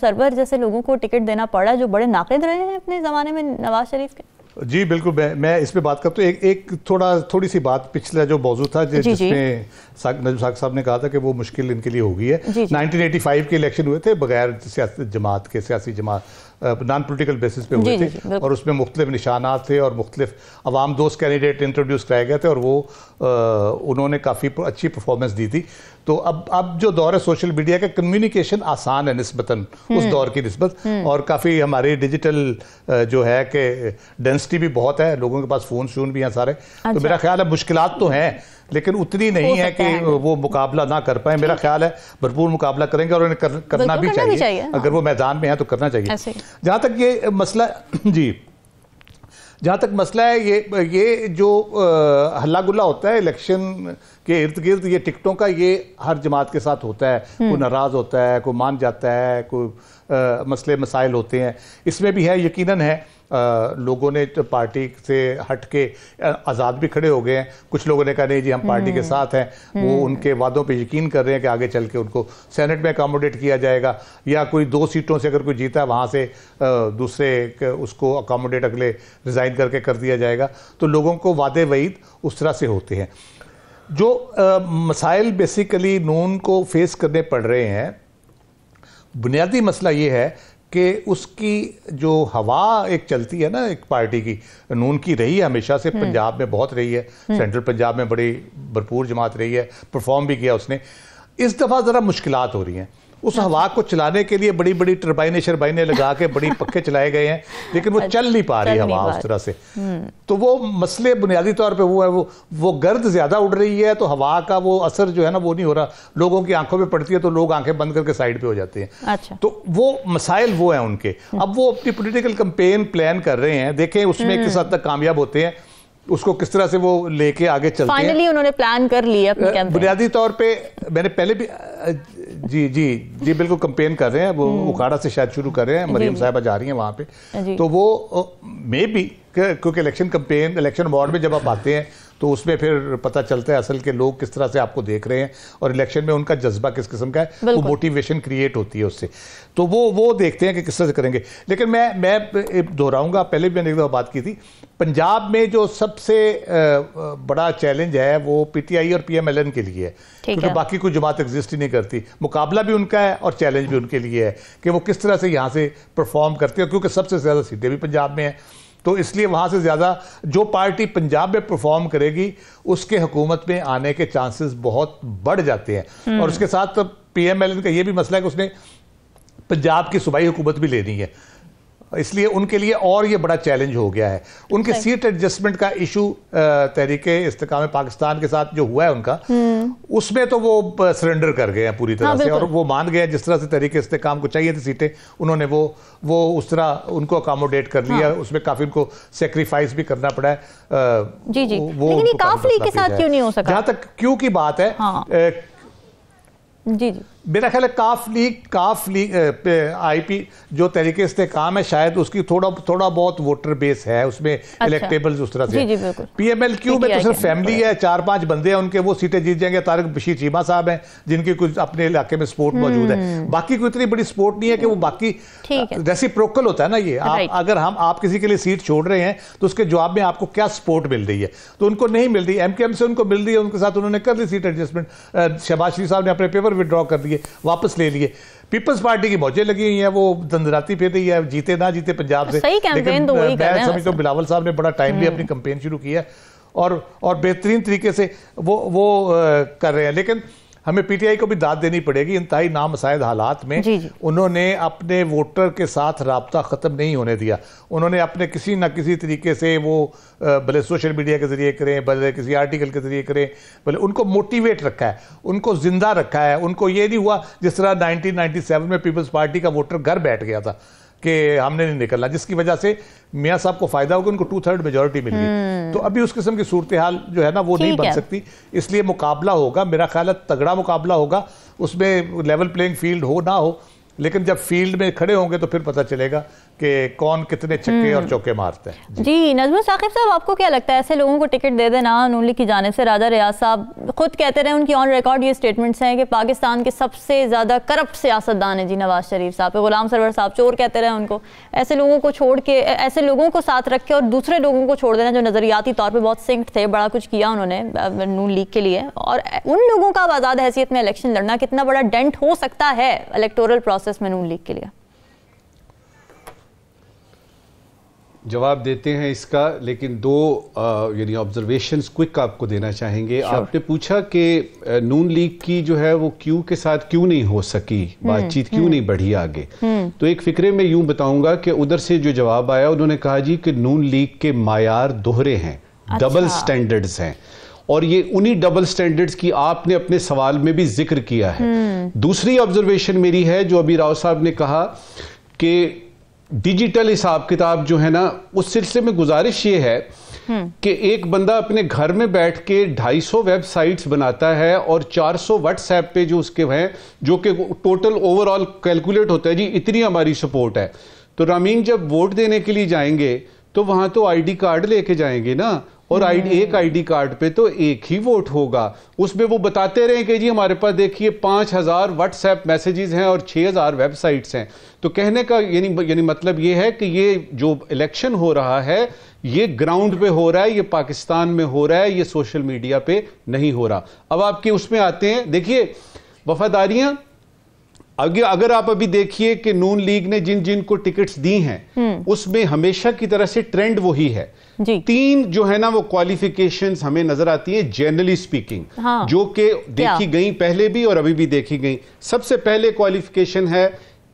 सरवर जैसे लोगों को टिकट देना पड़ा जो बड़े नाकद रहे हैं अपने ज़माने में नवाज शरीफ के जी बिल्कुल मैं मैं इस पर बात करता हूँ एक एक थोड़ा थोड़ी सी बात पिछला जो मौजूद था जि, जिसमें साक, नजम साग साहब ने कहा था कि वो मुश्किल इनके लिए होगी है जी, जी. 1985 के इलेक्शन हुए थे बगैर जमात के सियासी जमात नॉन पोलिटिकल बेसिस पे हुए थे और उसमें मुख्तलिफ निशाना थे और मुख्तलिफ आवाम दोस्त कैंडिडेट इंट्रोड्यूस कराए गए थे और वो आ, उन्होंने काफ़ी अच्छी परफॉर्मेंस दी थी तो अब अब जो दौर है सोशल मीडिया का कम्युनिकेशन आसान है नस्बता उस हम्म। दौर की नस्बत हम्म। और काफ़ी हमारे डिजिटल जो है कि डेंसिटी भी बहुत है लोगों के पास फ़ोन शून भी हैं सारे तो अच्छा। तो मेरा ख्याल है मुश्किल तो हैं लेकिन उतनी नहीं है कि हाँ। वो मुकाबला ना कर पाए मेरा ख्याल है भरपूर मुकाबला करेंगे और उन्हें कर, करना भी चाहिए, भी चाहिए अगर हाँ। वो मैदान में है तो करना चाहिए जहाँ तक ये मसला जी जहाँ तक मसला है ये ये जो हल्ला गुल्ला होता है इलेक्शन के इर्द गिर्द ये टिकटों का ये हर जमात के साथ होता है कोई हम्म। नाराज़ होता है कोई मान जाता है कोई मसले मसाइल होते हैं इसमें भी है यकीनन है लोगों ने पार्टी से हट के आज़ाद भी खड़े हो गए हैं कुछ लोगों ने कहा नहीं जी हम पार्टी के हम्म। साथ हैं वो हम्म। उनके वादों पे यकीन कर रहे हैं कि आगे चल के उनको सेनेट में अकोमोडेट किया जाएगा या कोई दो सीटों से अगर कोई जीता वहाँ से दूसरे उसको अकोमोडेट अगले रिज़ाइन करके कर दिया जाएगा तो लोगों को वादे वईद उस तरह से होते हैं जो मसाइल बेसिकली नून को फेस करने पड़ रहे हैं बुनियादी मसला ये है कि उसकी जो हवा एक चलती है ना एक पार्टी की नून की रही है हमेशा से हम्म। पंजाब में बहुत रही है हम्म। सेंट्रल पंजाब में बड़ी भरपूर जमात रही है परफॉर्म भी किया उसने इस दफ़ा ज़रा मुश्किल हो रही हैं उस हवा को चलाने के लिए बड़ी बड़ी टर्बाइने शर्बाइने लगा के बड़ी पक्के चलाए गए हैं लेकिन वो चल नहीं पा रही हवा उस तरह से हम्म। तो वो मसले बुनियादी तौर पे वो है वो वो गर्द ज़्यादा उड़ रही है तो हवा का वो असर जो है ना वो नहीं हो रहा लोगों की आंखों में पड़ती है तो लोग आंखें बंद करके साइड पर हो जाते हैं अच्छा। तो वो मसाइल वो है उनके हम्म। अब वो अपनी पोलिटिकल कंपेन प्लान कर रहे हैं देखें उसमें किस हम्म। हद तक कामयाब होते हैं उसको किस तरह से वो लेके आगे चलते हैं फाइनली उन्होंने प्लान कर लिया बुनियादी तौर पे मैंने पहले भी जी जी जी बिल्कुल कंपेन कर रहे हैं वो हम्म। उखाड़ा से शायद शुरू कर रहे हैं मरीम साहबा जा रही हैं वहाँ पे तो वो मे भी क्योंकि इलेक्शन कंपेन इलेक्शन वार्ड में जब आप आते हैं तो उसमें फिर पता चलता है असल के लोग किस तरह से आपको देख रहे हैं और इलेक्शन में उनका जज्बा किस किस्म का है वो मोटिवेशन क्रिएट होती है उससे तो वो वो देखते हैं कि किस तरह से करेंगे लेकिन मैं मैं दोहराऊंगा पहले भी मैंने एक दफ़ा बात की थी पंजाब में जो सबसे बड़ा चैलेंज है वो पीटीआई और पीएमएलएन के लिए है क्योंकि बाकी कोई जमात एग्जिस्ट ही नहीं करती मुकाबला भी उनका है और चैलेंज भी उनके लिए है कि वो किस तरह से यहाँ से परफॉर्म करते हैं क्योंकि सबसे ज़्यादा सीटें भी पंजाब में हैं तो इसलिए वहाँ से ज़्यादा जो पार्टी पंजाब में परफॉर्म करेगी उसके हुकूमत में आने के चांसेस बहुत बढ़ जाते हैं हम्म। और उसके साथ पी एम एल एन का ये भी मसला है कि उसने पंजाब की सूबाई हुकूमत भी लेनी है इसलिए उनके लिए और ये बड़ा चैलेंज हो गया है उनके सीट एडजस्टमेंट का इशू तहरीक इस्तेकाम पाकिस्तान के साथ जो हुआ है उनका हम्म। उसमें तो वो सरेंडर कर गए हैं पूरी तरह हाँ, से और वो मान गए जिस तरह से तरीके इस्तेकाम को चाहिए थी सीटें उन्होंने वो वो उस तरह उनको अकोमोडेट कर लिया हाँ। उसमें काफी उनको सेक्रीफाइस भी करना पड़ा है जी जी वो लेकिन काफली के साथ क्यों नहीं हो सका जहाँ तक क्यों की बात है हाँ। जी जी मेरा ख्याल है काफ लीग काफ लीग आई पी जो तरीके से काम है शायद उसकी थोड़ा थोड़ा बहुत वोटर बेस है उसमें इलेक्टेबल अच्छा। उस तरह से क्यू में तो सिर्फ फैमिली है चार पांच बंदे हैं उनके वो सीटें जीत जाएंगे तारक बशीर चीमा साहब हैं जिनकी कुछ अपने इलाके में सपोर्ट हम्म। मौजूद है बाकी कोई इतनी बड़ी सपोर्ट नहीं है कि वो बाकी प्रोकल होता है ना ये आप अगर हम आप किसी के लिए सीट छोड़ रहे हैं तो उसके जवाब में आपको क्या सपोर्ट मिल रही है तो उनको नहीं मिल रही एम से उनको मिल रही है उनके साथ उन्होंने कर ली सीट एडजस्टमेंट शहबाज शरीफ साहब ने अपने पेपर विदड्रॉ कर दिए लिए वापस ले लिए पीपल्स पार्टी की मौजें लगी हुई हैं वो दंदराती फिर रही है जीते ना जीते पंजाब से सही लेकिन तो मैं समझता हूँ बिलावल साहब ने बड़ा टाइमली हम्म। अपनी कंपेन शुरू किया है और और बेहतरीन तरीके से वो वो कर रहे हैं लेकिन हमें पीटीआई को भी दाद देनी पड़ेगी इंतहाई नामसायद हालात में जी जी। उन्होंने अपने वोटर के साथ रबता ख़त्म नहीं होने दिया उन्होंने अपने किसी न किसी तरीके से वो भले सोशल मीडिया के ज़रिए करें भले किसी आर्टिकल के ज़रिए करें भले उनको मोटिवेट रखा है उनको ज़िंदा रखा है उनको ये नहीं हुआ जिस तरह नाइनटीन में पीपल्स पार्टी का वोटर घर बैठ गया था कि हमने नहीं निकलना जिसकी वजह से मियाँ साहब को फायदा होगा उनको टू थर्ड मेजोरिटी मिल गई हम्म। तो अभी उस किस्म की सूरत हाल जो है ना वो नहीं बन सकती इसलिए मुकाबला होगा मेरा ख्याल है तगड़ा मुकाबला होगा उसमें लेवल प्लेइंग फील्ड हो ना हो लेकिन जब फील्ड में खड़े होंगे तो फिर पता चलेगा कि कौन कितने छक्के और हम्म। चौके मारते हैं जी नजमुल साकिब साहब आपको क्या लगता है ऐसे लोगों को टिकट दे देना नून लीग की जाने से राजा रियाज साहब खुद कहते रहे उनकी ऑन रिकॉर्ड ये स्टेटमेंट्स हैं कि पाकिस्तान के सबसे ज़्यादा करप्ट सियासतदान है जी नवाज शरीफ साहब गुलाम सरवर साहब चोर कहते रहे उनको ऐसे लोगों को छोड़ के ऐसे लोगों को साथ रख के और दूसरे लोगों को छोड़ देना जो नज़रियाती तौर पर बहुत सिंक थे बड़ा कुछ किया उन्होंने नून लीग के लिए और उन लोगों का आज़ाद हैसियत में इलेक्शन लड़ना कितना बड़ा डेंट हो सकता है इलेक्टोरल प्रोसेस में नून लीग के लिए जवाब देते हैं इसका लेकिन दो यानी ऑब्जर्वेशंस क्विक आपको देना चाहेंगे sure. आपने पूछा कि नून लीग की जो है वो क्यू के साथ क्यों नहीं हो सकी हम्म, बातचीत क्यों हम्म। नहीं बढ़ी आगे हम्म। तो एक फिक्रे में यूं बताऊंगा कि उधर से जो जवाब आया उन्होंने कहा जी कि नून लीग के मायार दोहरे हैं अच्छा। डबल स्टैंडर्ड्स हैं और ये उन्हीं डबल स्टैंडर्ड्स की आपने अपने सवाल में भी जिक्र किया है दूसरी ऑब्जर्वेशन मेरी है जो अभी राव साहब ने कहा कि डिजिटल हिसाब किताब जो है ना उस सिलसिले में गुजारिश ये है हम्म। कि एक बंदा अपने घर में बैठ के 250 वेबसाइट्स बनाता है और 400 व्हाट्सएप पे जो उसके हैं जो कि टोटल ओवरऑल कैलकुलेट होता है जी इतनी हमारी सपोर्ट है तो रामीन जब वोट देने के लिए जाएंगे तो वहां तो आईडी कार्ड लेके जाएंगे ना और आई हम्म। एक आईडी कार्ड पे तो एक ही वोट होगा उसमें वो बताते रहे कि जी हमारे पास देखिए पांच हज़ार व्हाट्सएप मैसेजेस हैं और छह हज़ार वेबसाइट्स हैं तो कहने का यानी यानी मतलब ये है कि ये जो इलेक्शन हो रहा है ये ग्राउंड पे हो रहा है ये पाकिस्तान में हो रहा है ये सोशल मीडिया पे नहीं हो रहा अब आपके उसमें आते हैं देखिए वफादारियां अगर आप अभी देखिए कि नून लीग ने जिन जिन को टिकट्स दी हैं हम्म। उसमें हमेशा की तरह से ट्रेंड वही है जी। तीन जो है ना वो क्वालिफिकेशन हमें नजर आती है जनरली स्पीकिंग हाँ। जो कि देखी गई पहले भी और अभी भी देखी गई सबसे पहले क्वालिफिकेशन है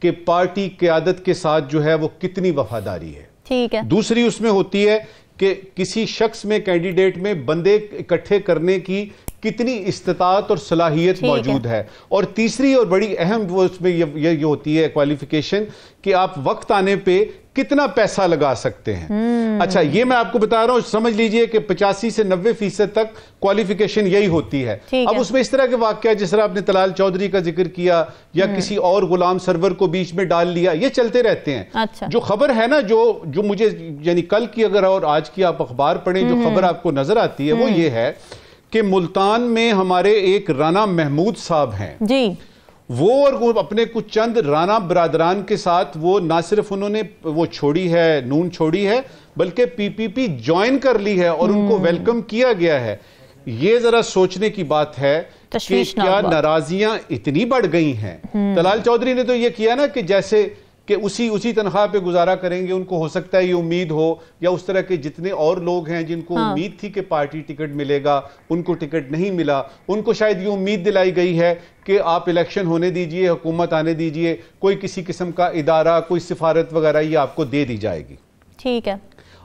कि पार्टी क्यादत के साथ जो है वो कितनी वफादारी है ठीक है दूसरी उसमें होती है कि किसी शख्स में कैंडिडेट में बंदे इकट्ठे करने की कितनी इस्तात और सलाहियत मौजूद है।, है और तीसरी और बड़ी अहम वो उसमें ये, ये, ये होती है क्वालिफिकेशन कि आप वक्त आने पे कितना पैसा लगा सकते हैं हम्म। अच्छा ये मैं आपको बता रहा हूं समझ लीजिए कि पचासी से नब्बे फीसद तक क्वालिफिकेशन यही होती है अब उसमें इस तरह के वाक्य जिस तरह आपने तलाल चौधरी का जिक्र किया या हम्म। किसी और गुलाम सरवर को बीच में डाल लिया ये चलते रहते हैं अच्छा। जो खबर है ना जो जो मुझे यानी कल की अगर और आज की आप अखबार पढ़े जो हम्म। खबर आपको नजर आती है वो ये है कि मुल्तान में हमारे एक राना महमूद साहब हैं जी वो और वो अपने कुछ चंद राना बरदरान के साथ वो ना सिर्फ उन्होंने वो छोड़ी है नून छोड़ी है बल्कि पीपीपी ज्वाइन कर ली है और उनको वेलकम हम्म। किया गया है ये जरा सोचने की बात है कि क्या नाराजियां इतनी बढ़ गई हैं हम्म। तलाल चौधरी ने तो ये किया ना कि जैसे कि उसी उसी तनख्वाह पे गुजारा करेंगे उनको हो सकता है ये उम्मीद हो या उस तरह के जितने और लोग हैं जिनको हाँ। उम्मीद थी कि पार्टी टिकट मिलेगा उनको टिकट नहीं मिला उनको शायद ये उम्मीद दिलाई गई है कि आप इलेक्शन होने दीजिए हुकूमत आने दीजिए कोई किसी किस्म का इदारा कोई सिफारत वगैरह ये आपको दे दी जाएगी ठीक है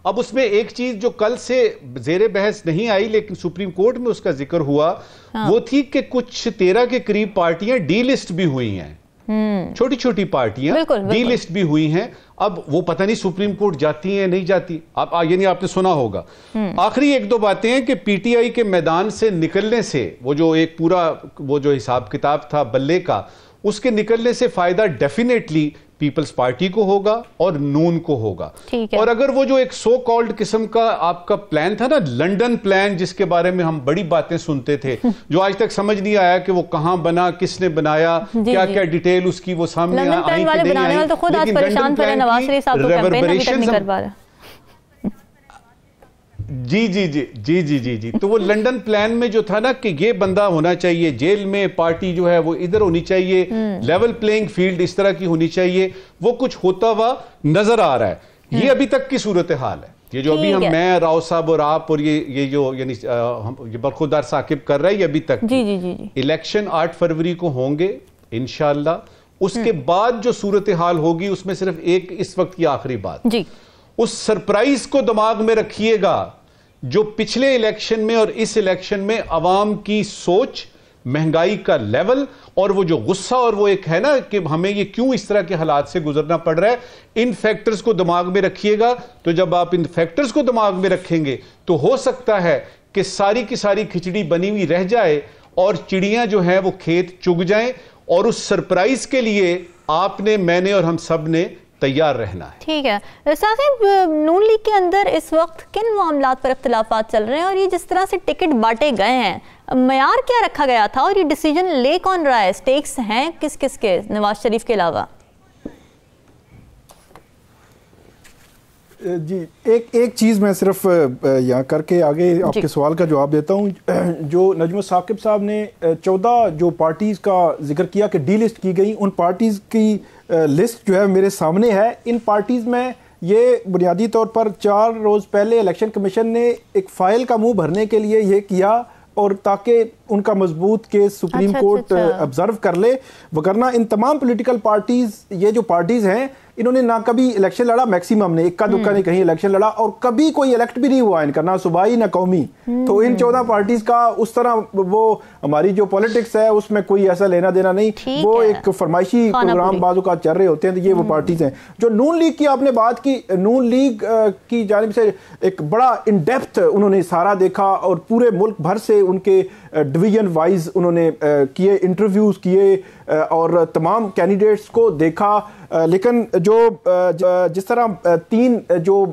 अब उसमें एक चीज जो कल से जेर बहस नहीं आई लेकिन सुप्रीम कोर्ट में उसका जिक्र हुआ हाँ। वो थी कि कुछ तेरह के करीब पार्टियां डी भी हुई हैं हम्म। छोटी छोटी पार्टियां डी लिस्ट भी हुई हैं अब वो पता नहीं सुप्रीम कोर्ट जाती है नहीं जाती आप यानी आपने सुना होगा हम्म। आखिरी एक दो बातें हैं कि पीटीआई के मैदान से निकलने से वो जो एक पूरा वो जो हिसाब किताब था बल्ले का उसके निकलने से फायदा डेफिनेटली पीपल्स पार्टी को होगा और नून को होगा और अगर वो जो एक सो कॉल्ड किस्म का आपका प्लान था ना लंदन प्लान जिसके बारे में हम बड़ी बातें सुनते थे जो आज तक समझ नहीं आया कि वो कहां बना किसने बनाया क्या क्या डिटेल उसकी वो सामने आई जी जी जी जी जी जी जी तो वो लंदन प्लान में जो था ना कि ये बंदा होना चाहिए जेल में पार्टी जो है वो इधर होनी चाहिए लेवल प्लेइंग फील्ड इस तरह की होनी चाहिए वो कुछ होता हुआ नजर आ रहा है ये हम्म। अभी तक की सूरत हाल है ये जो अभी हम मैं राव साहब और आप और ये ये जो यानी हम ये बरखुदार साकिब कर रहा है ये अभी तक जी जी जी इलेक्शन आठ फरवरी को होंगे इनशाला उसके हम्म। बाद जो सूरत हाल होगी उसमें सिर्फ एक इस वक्त की आखिरी बात जी उस सरप्राइज को दिमाग में रखिएगा जो पिछले इलेक्शन में और इस इलेक्शन में अवाम की सोच महंगाई का लेवल और वो जो गुस्सा और वो एक है ना कि हमें ये क्यों इस तरह के हालात से गुजरना पड़ रहा है इन फैक्टर्स को दिमाग में रखिएगा तो जब आप इन फैक्टर्स को दिमाग में रखेंगे तो हो सकता है कि सारी की सारी खिचड़ी बनी हुई रह जाए और चिड़ियां जो हैं वो खेत चुग जाएं और उस सरप्राइज के लिए आपने मैंने और हम सब ने तैयार रहना है ठीक है साहिब नून लीग के अंदर इस वक्त किन मामला पर अख्तलाफा चल रहे हैं और ये जिस तरह से टिकट बांटे गए हैं मैार क्या रखा गया था और ये डिसीजन ले कौन रहा है स्टेक्स हैं किस किस के नवाज शरीफ के अलावा जी एक एक चीज़ मैं सिर्फ यहाँ करके आगे आपके सवाल का जवाब देता हूँ जो नजम साकिब साहब ने चौदह जो पार्टीज़ का जिक्र किया कि डी लिस्ट की गई उन पार्टीज़ की लिस्ट जो है मेरे सामने है इन पार्टीज़ में ये बुनियादी तौर पर चार रोज़ पहले इलेक्शन कमीशन ने एक फ़ाइल का मुंह भरने के लिए ये किया और ताकि उनका मजबूत केस सुप्रीम अच्छा, कोर्ट ऑब्जर्व अच्छा, अच्छा। कर ले वगरना इन तमाम पॉलिटिकल पार्टीज़ ये जो पार्टीज़ हैं इन्होंने ना कभी इलेक्शन लड़ा मैक्सिमम ने इक्का दुक्का ने हम्म। कहीं इलेक्शन लड़ा और कभी कोई इलेक्ट भी नहीं हुआ इनका ना सुबाई ना कौमी तो इन हम्म। चौदह पार्टीज का उस तरह वो हमारी जो पॉलिटिक्स है उसमें कोई ऐसा लेना देना नहीं वो एक फरमाइशी प्रोग्राम बाजू का चल रहे होते हैं तो ये वो पार्टीज हम्म। हैं जो नून लीग की आपने बात की नून लीग की जानब से एक बड़ा इनडेप्थ उन्होंने सारा देखा और पूरे मुल्क भर से उनके डिवीजन वाइज उन्होंने किए इंटरव्यूज़ किए और तमाम कैंडिडेट्स को देखा लेकिन जो जिस तरह तीन जो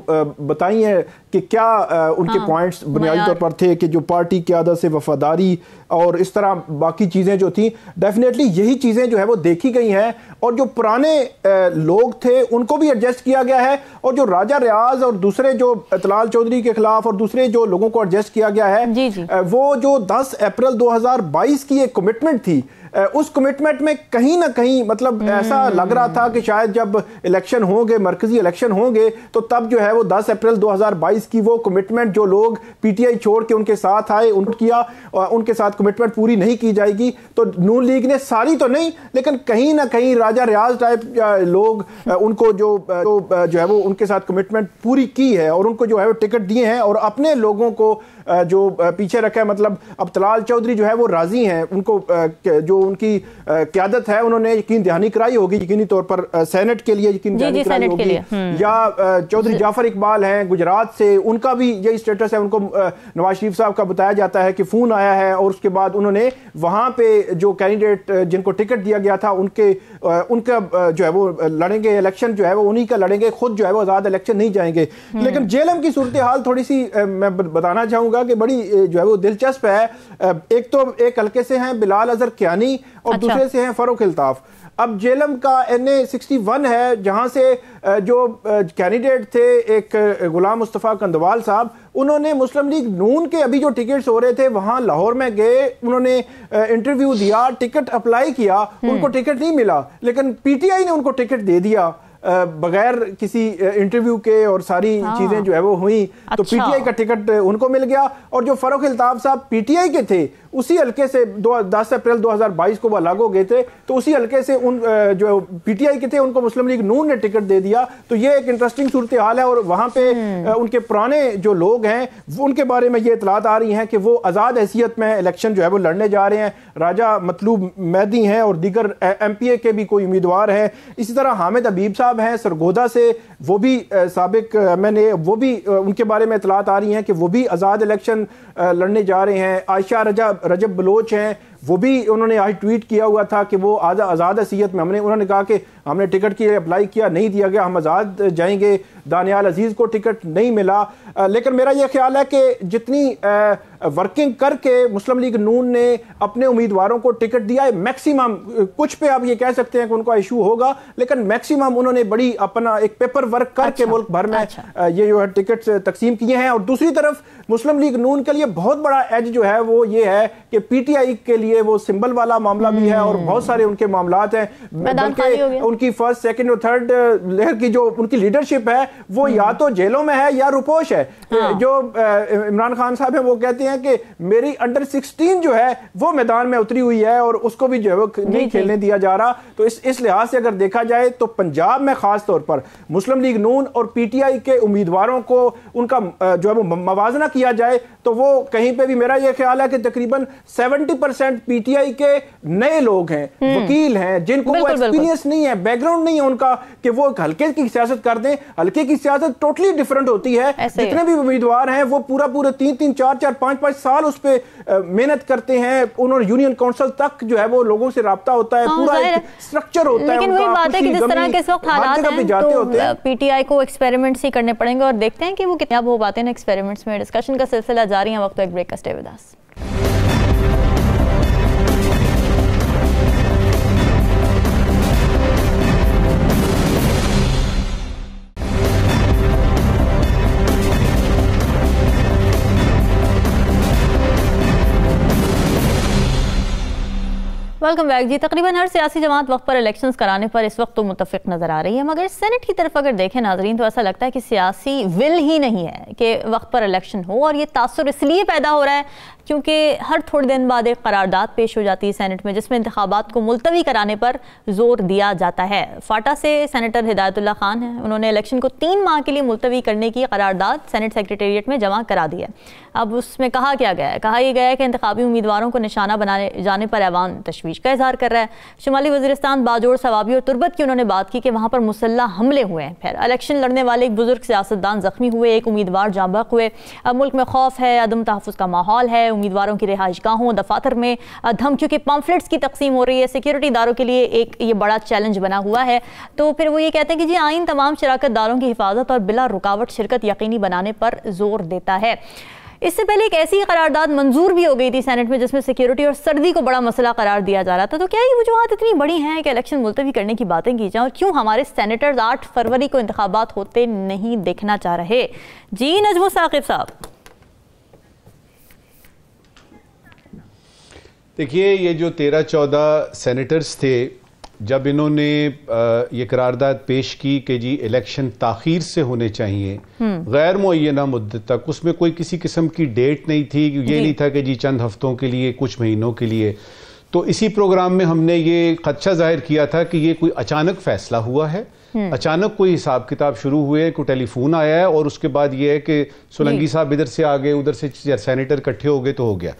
बताई हैं कि क्या आ, उनके हाँ, पॉइंट्स बुनियादी तौर पर थे कि जो पार्टी क्यादत से वफादारी और इस तरह बाकी चीज़ें जो थी डेफिनेटली यही चीज़ें जो है वो देखी गई हैं और जो पुराने लोग थे उनको भी एडजस्ट किया गया है और जो राजा रियाज और दूसरे जो इतलाल चौधरी के खिलाफ और दूसरे जो लोगों को एडजस्ट किया गया है जी जी। वो जो 10 अप्रैल 2022 की एक कमिटमेंट थी उस कमिटमेंट में कहीं ना कहीं मतलब हम्म, ऐसा हम्म, लग रहा हम्म, था कि शायद जब इलेक्शन होंगे मरकजी इलेक्शन होंगे तो तब जो है वो 10 अप्रैल 2022 की वो कमिटमेंट जो लोग पीटीआई छोड़ के उनके साथ आए उन किया उनके साथ कमिटमेंट पूरी नहीं की जाएगी तो नून लीग ने सारी तो नहीं लेकिन कहीं ना कहीं राजा रियाज टाइप लोग उनको जो जो, जो है वो उनके साथ कमिटमेंट पूरी की है और उनको जो है वो टिकट दिए हैं और अपने लोगों को जो पीछे रखा है मतलब अब तलाल चौधरी जो है वो राजी हैं उनको जो उनकी क्यादत है उन्होंने यकीन दहानी कराई होगी यकीनी तौर पर सेनेट के लिए यकीन दहानी कराई होगी हम्म। या चौधरी जाफर इकबाल हैं गुजरात से उनका भी यही स्टेटस है उनको नवाज शरीफ साहब का बताया जाता है कि फ़ोन आया है और उसके बाद उन्होंने वहां पे जो कैंडिडेट जिनको टिकट दिया गया था उनके उनका जो है वो लड़ेंगे इलेक्शन जो है वो उन्हीं का लड़ेंगे खुद जो है वो आज़ाद इलेक्शन नहीं जाएंगे हम्म। लेकिन जेलम की सूरत हाल थोड़ी सी मैं बताना चाहूंगा કે બડી જો હે વો دلچسپ હે એક તો એક કલકે સે હે બિલાલ અઝર કયાની ઓર દુસરે સે હે ફરોખ ઇલ્તાફ અબ જેલમ કા એનએ 61 હે જહા સે જો કેન્ડિડેટ થે એક ગુલામ મુ スタ फा કંદવાલ સાહબ ઉનહોને મુસ્લિમ લીગ નૂન કે અબી જો ટિકિટસ હો રહે થે વહા લાહોર મે ગય ઉનહોને ઇન્ટરવ્યુ دیا ટિકિટ એપ્લાય કિયા ઉનકો ટિકિટ નહીં મિલા લેકિન પીટીઆઈ ને ઉનકો ટિકિટ દે દિયા बगैर किसी इंटरव्यू के और सारी हाँ। चीजें जो है वो हुई तो अच्छा। तो पीटीआई का टिकट उनको मिल गया और जो फरोख अल्ताफ साहब पीटीआई के थे उसी हल्के से दो दस अप्रैल 2022 को वह अलग हो गए थे तो उसी हल्के से उन जो पीटीआई के थे उनको मुस्लिम लीग नून ने टिकट दे दिया तो ये एक इंटरेस्टिंग सूरत हाल है और वहाँ पे हम्म। उनके पुराने जो लोग हैं उनके बारे में ये इतलात आ रही हैं कि वो आज़ाद हैसियत में इलेक्शन जो है वो लड़ने जा रहे हैं राजा मतलूब मैदी हैं और दीगर एम के भी कोई उम्मीदवार हैं इसी तरह हामिद अबीब साहब साहब हैं सरगोदा से वो भी सबक मैंने वो भी उनके बारे में इतलात आ रही हैं कि वो भी आज़ाद इलेक्शन लड़ने जा रहे हैं आयशा रजा रजब बलोच हैं वो भी उन्होंने आज ट्वीट किया हुआ था कि वो आज़ा आज़ाद हैसीत में हमने उन्होंने कहा कि हमने टिकट की अप्लाई किया नहीं दिया गया हम आज़ाद जाएंगे दानियाल अजीज़ को टिकट नहीं मिला लेकिन मेरा ये ख्याल है कि जितनी वर्किंग करके मुस्लिम लीग नून ने अपने उम्मीदवारों को टिकट दिया है मैक्सिमम कुछ पे आप ये कह सकते हैं कि उनका इशू होगा लेकिन मैक्सिमम उन्होंने बड़ी अपना एक पेपर वर्क करके अच्छा, मुल्क भर में अच्छा। ये जो है टिकट तकसीम किए हैं और दूसरी तरफ मुस्लिम लीग नून के लिए बहुत बड़ा एज जो है वो ये है कि पीटीआई के लिए वो सिंबल वाला मामला भी है और बहुत सारे उनके मामला हैं बल्कि उनकी फर्स्ट सेकेंड और थर्ड लेयर की जो उनकी लीडरशिप है वो या तो जेलों में है या रुपोश है हाँ। जो इमरान खान साहब है वो कहते हैं हैं कि मेरी अंडर 16 जो है वो मैदान में उतरी हुई है और उसको भी जो है वो नहीं खेलने दिया जा रहा तो इस इस लिहाज से अगर देखा जाए तो पंजाब में खास तौर पर मुस्लिम लीग नून और पीटीआई के उम्मीदवारों को उनका जो है वो मवाजना किया जाए तो वो कहीं पे भी मेरा ये ख्याल है कि तकरीबन 70 परसेंट पीटीआई के नए लोग हैं हम्म। वकील हैं जिनको एक्सपीरियंस नहीं है बैकग्राउंड नहीं है उनका कि वो हल्के की सियासत कर दें हल्के की सियासत टोटली डिफरेंट होती है जितने भी उम्मीदवार हैं वो पूरा पूरा तीन तीन चार चार पांच पाँच पाँच साल उस पर मेहनत करते हैं उन्होंने यूनियन काउंसिल तक जो है वो लोगों से रबता होता है हाँ, पूरा स्ट्रक्चर होता है लेकिन वही बात है कि जिस तरह के वक्त हालात तो हैं पीटीआई को एक्सपेरिमेंट्स ही करने पड़ेंगे और देखते हैं कि वो कितना वो बातें एक्सपेरिमेंट्स में डिस्कशन का सिलसिला जारी है वक्त तो एक ब्रेक का स्टे विदास वेलकम बैक जी तकरीबन हर सियासी जमात वक्त पर इलेक्शंस कराने पर इस वक्त तो मुतफिक नज़र आ रही है मगर सेनेट की तरफ अगर देखें नाजरीन तो ऐसा लगता है कि सियासी विल ही नहीं है कि वक्त पर इलेक्शन हो और ये तासर इसलिए पैदा हो रहा है क्योंकि हर थोड़े दिन बाद एक करारदाद पेश हो जाती है सेनेट में जिसमें इंतबात को मुलतवी कराने पर जोर दिया जाता है फाटा से सैनटर हिदायतुल्ला खान हैं उन्होंने इलेक्शन को तीन माह के लिए मुलतवी करने की करारदाद सेनेट सेक्रटेरिएट में जमा करा दी है अब उसमें कहा क्या गया है कहा यह गया है कि इंतबी उम्मीदवारों को निशाना बनाए जाने पर ऐवान तशवीश तशवीश का इजहार कर रहा है शुमाली वजरस्तान बाजोड़ सवाबी और तुरबत की उन्होंने बात की कि वहाँ पर मुसल्ला हमले हुए हैं फिर इलेक्शन लड़ने वाले एक बुजुर्ग सियासतदान जख्मी हुए एक उम्मीदवार जाबक हुए अब मुल्क में खौफ है अदम तहफ़ का माहौल है उम्मीदवारों की रिहाइश गाहों दफातर में धमकियों के पम्फलेट्स की तकसीम हो रही है सिक्योरिटी इदारों के लिए एक ये बड़ा चैलेंज बना हुआ है तो फिर वो ये कहते हैं कि जी आइन तमाम शराकत दारों की हिफाजत और बिला रुकावट शिरकत यकीनी बनाने पर जोर देता है इससे पहले एक ऐसी करारदाद मंजूर भी हो गई थी सेनेट में जिसमें सिक्योरिटी और सर्दी को बड़ा मसला करार दिया जा रहा था तो क्या ये वजूहत इतनी बड़ी हैं कि इलेक्शन मुलतवी करने की बातें की जाएँ और क्यों हमारे सेनेटर्स आठ फरवरी को इंतबात होते नहीं देखना चाह रहे जी नजमो साकिब साहब देखिए ये जो तेरह चौदह सेनेटर्स थे जब इन्होंने ये करारदाद पेश की कि जी इलेक्शन ताखिर से होने चाहिए हम्म। गैर मुना मुद्द तक उसमें कोई किसी किस्म की डेट नहीं थी ये नहीं था कि जी चंद हफ्तों के लिए कुछ महीनों के लिए तो इसी प्रोग्राम में हमने ये खदशा जाहिर किया था कि ये कोई अचानक फैसला हुआ है हम्म। अचानक कोई हिसाब किताब शुरू हुए कोई टेलीफोन आया है और उसके बाद ये है कि सोलंगी साहब इधर से आ गए उधर से सेनेटर इकट्ठे हो गए तो हो गया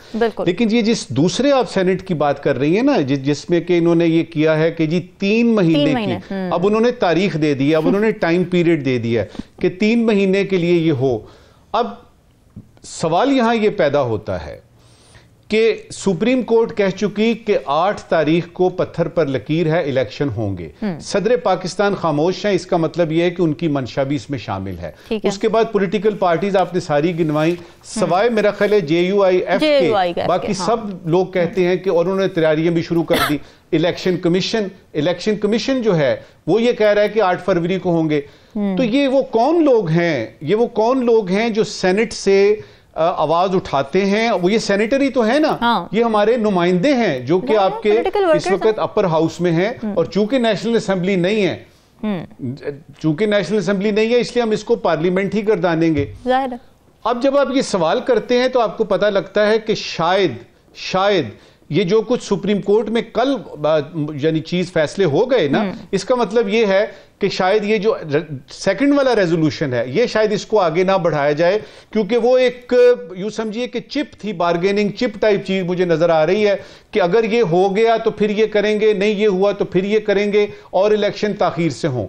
लेकिन ये जिस दूसरे आप सेनेट की बात कर रही है ना जि, जिसमें कि इन्होंने ये किया है कि जी तीन महीने तीन महीने, की हम्म। अब उन्होंने तारीख दे दी अब उन्होंने टाइम पीरियड दे दिया कि तीन महीने के लिए ये हो अब सवाल यहां ये पैदा होता है कि सुप्रीम कोर्ट कह चुकी कि आठ तारीख को पत्थर पर लकीर है इलेक्शन होंगे हम्म। सदर पाकिस्तान खामोश है इसका मतलब यह है कि उनकी मंशा भी इसमें शामिल है उसके बाद पॉलिटिकल पार्टीज आपने सारी गिनवाई हम्म। सवाए मेरा ख्याल है जे यू आई एफ के बाकी हाँ। सब लोग कहते हैं कि और उन्होंने तैयारियां भी शुरू कर दी इलेक्शन कमीशन इलेक्शन कमीशन जो है वो ये कह रहा है कि आठ फरवरी को होंगे हम्म। तो ये वो कौन लोग हैं ये वो कौन लोग हैं जो सेनेट से आवाज उठाते हैं वो ये सेनेटरी तो है ना हाँ। ये हमारे नुमाइंदे हैं जो कि आपके इस वक्त अपर हाउस में हैं हम्म। और चूंकि नेशनल असेंबली नहीं है हम्म। चूंकि नेशनल असेंबली नहीं है इसलिए हम इसको पार्लियामेंट ही कर दानेंगे अब जब आप ये सवाल करते हैं तो आपको पता लगता है कि शायद शायद ये जो कुछ सुप्रीम कोर्ट में कल यानी चीज फैसले हो गए ना हम्म। इसका मतलब ये है कि शायद ये जो सेकंड वाला रेजोल्यूशन है ये शायद इसको आगे ना बढ़ाया जाए क्योंकि वो एक यू समझिए कि चिप थी बार्गेनिंग चिप टाइप चीज़ मुझे नज़र आ रही है कि अगर ये हो गया तो फिर ये करेंगे नहीं ये हुआ तो फिर ये करेंगे और इलेक्शन ताखिर से हों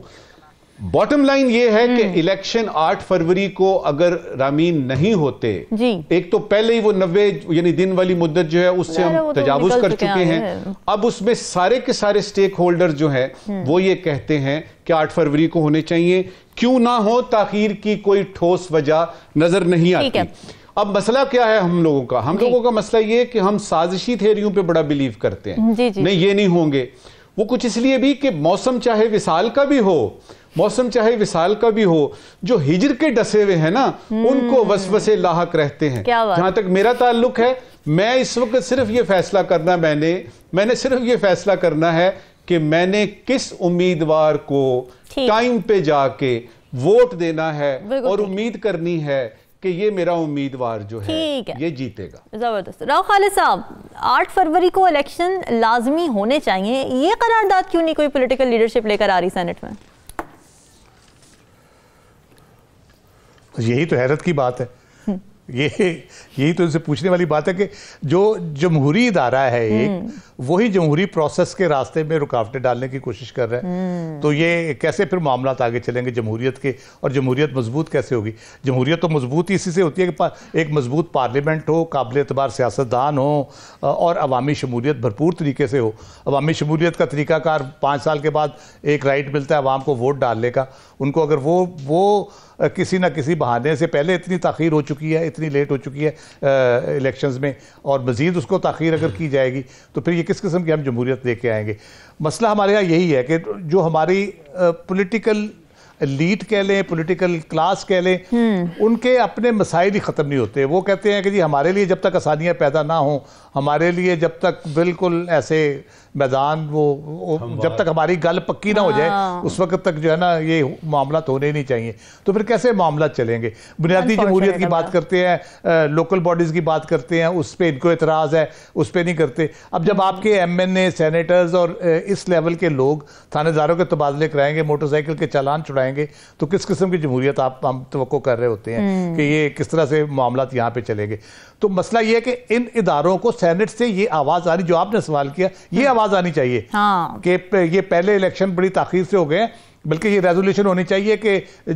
बॉटम लाइन ये है कि इलेक्शन हम्म। 8 फरवरी को अगर रामीन नहीं होते जी। एक तो पहले ही वो नब्बे यानी दिन वाली मुद्दत जो है उससे हम तो तजावुज तो कर चुके, चुके हैं है। अब उसमें सारे के सारे स्टेक होल्डर जो है हम्म। वो ये कहते हैं कि 8 फरवरी को होने चाहिए क्यों ना हो ताखिर की कोई ठोस वजह नजर नहीं आती अब मसला क्या है हम लोगों का हम लोगों का मसला ये कि हम साजिशी थेरियों पे बड़ा बिलीव करते हैं नहीं ये नहीं होंगे वो कुछ इसलिए भी कि मौसम चाहे विशाल का भी हो मौसम चाहे विशाल का भी हो जो हिजर के डसे हुए हैं ना उनको हम्म। वसवसे लाक रहते हैं जहां तक मेरा ताल्लुक है मैं इस वक्त सिर्फ ये फैसला करना मैंने मैंने सिर्फ ये फैसला करना है कि मैंने किस उम्मीदवार को टाइम पे जाके वोट देना है और उम्मीद करनी है कि ये मेरा उम्मीदवार जो है, है ये जीतेगा जबरदस्त राव खाले साहब आठ फरवरी को इलेक्शन लाजमी होने चाहिए ये करारदाद क्यों नहीं कोई पॉलिटिकल लीडरशिप लेकर आ रही सेनेट में यही तो हैरत की बात है ये यही तो इनसे पूछने वाली बात है कि जो जमहूरी इदारा है एक हम्म। वही जमहूरी प्रोसेस के रास्ते में रुकावटें डालने की कोशिश कर रहा है हम्म। तो ये कैसे फिर मामला आगे चलेंगे जमहूरियत के और जमहूरियत मजबूत कैसे होगी जमहूरियत तो मजबूत इसी से होती है कि एक मजबूत पार्लियामेंट हो काबिल एतबार सियासतदान हो और अवामी शमूलियत भरपूर तरीके से हो अवामी शमूलियत का तरीक़ाकार पाँच साल के बाद एक राइट मिलता है अवाम को वोट डालने का उनको अगर वो वो किसी ना किसी बहाने से पहले इतनी तखीर हो चुकी है इतनी लेट हो चुकी है इलेक्शंस में और मज़ीद उसको तखीर अगर की जाएगी तो फिर ये किस किस्म की हम जमहूरीत लेके आएंगे मसला हमारे यहाँ यही है कि जो हमारी पोलिटिकल लीड कह लें पोलिटिकल क्लास कह लें हम्म। उनके अपने मसाइल ही ख़त्म नहीं होते वो कहते हैं कि जी हमारे लिए जब तक आसानियाँ पैदा ना हों हमारे लिए जब तक बिल्कुल ऐसे मैदान वो, वो जब तक हमारी गल पक्की ना हो जाए हाँ। उस वक्त तक जो है ना ये मामला तो होने नहीं चाहिए तो फिर कैसे मामला चलेंगे बुनियादी जमहूरियत की बात करते हैं लोकल बॉडीज़ की बात करते हैं उस पर इनको एतराज़ है उस पर नहीं करते अब जब हम्म। आपके एम एन ए सैनिटर्स और इस लेवल के लोग थानेदारों के तबादले कराएंगे मोटरसाइकिल के चालान छुड़ाएंगे तो किस किस्म की जमहूरियत आप हम तो कर रहे होते हैं हम्म। कि ये किस तरह से मामला यहाँ पे चलेंगे तो मसला ये है कि इन इदारों को सैनेट से ये आवाज़ आ रही जो आपने सवाल किया ये हम्म। आवाज़ आवाज आनी चाहिए हाँ। कि ये पहले इलेक्शन बड़ी ताखीर से हो गए बल्कि ये रेजोल्यूशन होनी चाहिए कि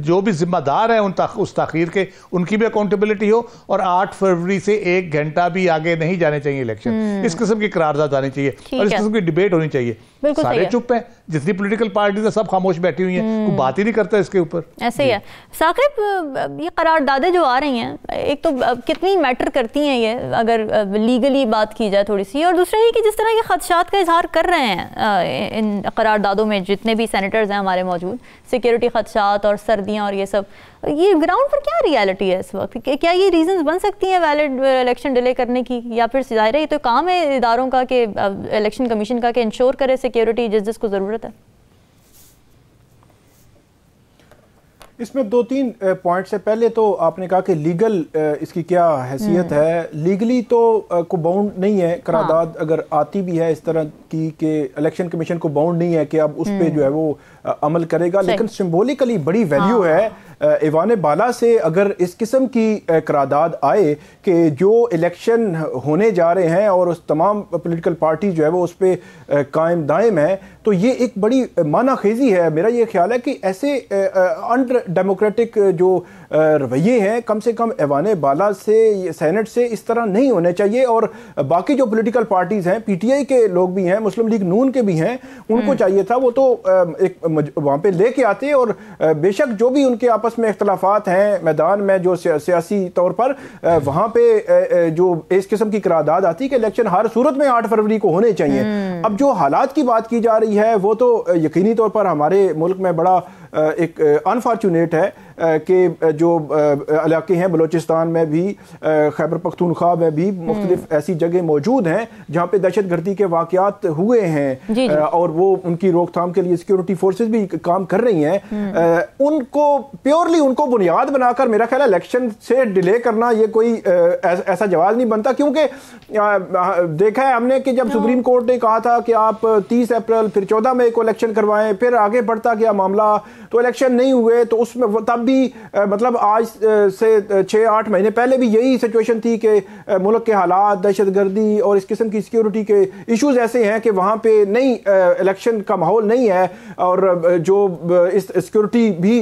जो भी जिम्मेदार है उन ताख, उस तखीर के उनकी भी अकाउंटेबिलिटी हो और आठ फरवरी से एक घंटा भी आगे नहीं जाने चाहिए इलेक्शन हम्म। इस किस्म की करारदाद आनी चाहिए और इस किस्म की डिबेट होनी चाहिए बिल्कुल सारे चुप है जितनी पोलिटिकल पार्टीज सब खामोश बैठी हुई हैं कोई हम्म। बात ही नहीं करता इसके ऊपर ऐसे ही है साकिब ये करारदादे जो आ रही हैं एक तो कितनी मैटर करती हैं ये अगर लीगली बात की जाए थोड़ी सी और दूसरा ये कि जिस तरह के खदशात का इजहार कर रहे हैं इन करारदादों में जितने भी सैनिटर्स हैं हमारे मौजूद सिक्योरिटी खदशात और सर्दियाँ और ये सब ये ग्राउंड पर क्या रियलिटी है इस वक्त क्या ये रीजन बन सकती हैं वैलिड इलेक्शन डिले करने की या फिर जाहिर है ये तो काम है इदारों का कि इलेक्शन uh, कमीशन का कि इंश्योर करे सिक्योरिटी जिस जिसको ज़रूरत है इसमें दो तीन पॉइंट uh, से पहले तो आपने कहा कि लीगल uh, इसकी क्या हैसियत हम्म। है लीगली तो को बाउंड नहीं है करारदाद हाँ। अगर आती भी है इस तरह की कि इलेक्शन कमीशन को बाउंड नहीं है कि अब उस पर हम्म। जो है वो अमल करेगा लेकिन सिंबॉलिकली बड़ी वैल्यू हाँ। है ईवान बाला से अगर इस किस्म की करारदाद आए कि जो इलेक्शन होने जा रहे हैं और उस तमाम पोलिटिकल पार्टी जो है वो उस पर कायम दायम है तो ये एक बड़ी माना खेजी है मेरा ये ख्याल है कि ऐसे अंडर डेमोक्रेटिक जो रवैये हैं कम से कम ऐवान बाला से सैनट से इस तरह नहीं होने चाहिए और बाकी जो पोलिटिकल पार्टीज़ हैं आई के लोग भी हैं मुस्लिम लीग नून के भी हैं उनको हम्म। चाहिए था वो तो एक वहाँ पर ले के आते और बेशक जो भी उनके आपस में अख्तलाफात हैं मैदान में जो सियासी तौर पर वहाँ पर जो इस किस्म की करारदाद आती कि इलेक्शन हर सूरत में आठ फरवरी को होने चाहिए हम्म। अब जो हालात की बात की जा रही है वो तो यकीनी तौर पर हमारे मुल्क में बड़ा एक अनफॉर्चुनेट है कि जो इलाके हैं बलोचिस्तान में भी खैबर पख्तूनख्वा में भी हम्म। मुख्तलिफ ऐसी जगह मौजूद हैं जहाँ पे दहशत गर्दी के वाक़ात हुए हैं जी जी। और वो उनकी रोकथाम के लिए सिक्योरिटी फोर्सेज भी काम कर रही हैं हम्म। उनको प्योरली उनको बुनियाद बनाकर मेरा ख्याल इलेक्शन से डिले करना ये कोई ऐसा जवाब नहीं बनता क्योंकि देखा है हमने कि जब हाँ। सुप्रीम कोर्ट ने कहा था कि आप तीस अप्रैल फिर चौदह मई को इलेक्शन करवाएं फिर आगे बढ़ता गया मामला तो इलेक्शन नहीं हुए तो उसमें तब भी मतलब आज से छः आठ महीने पहले भी यही सिचुएशन थी कि मुल्क के हालात दहशत गर्दी और इस किस्म की सिक्योरिटी के इश्यूज ऐसे हैं कि वहाँ पर नहीं इलेक्शन का माहौल नहीं है और जो इस सिक्योरिटी भी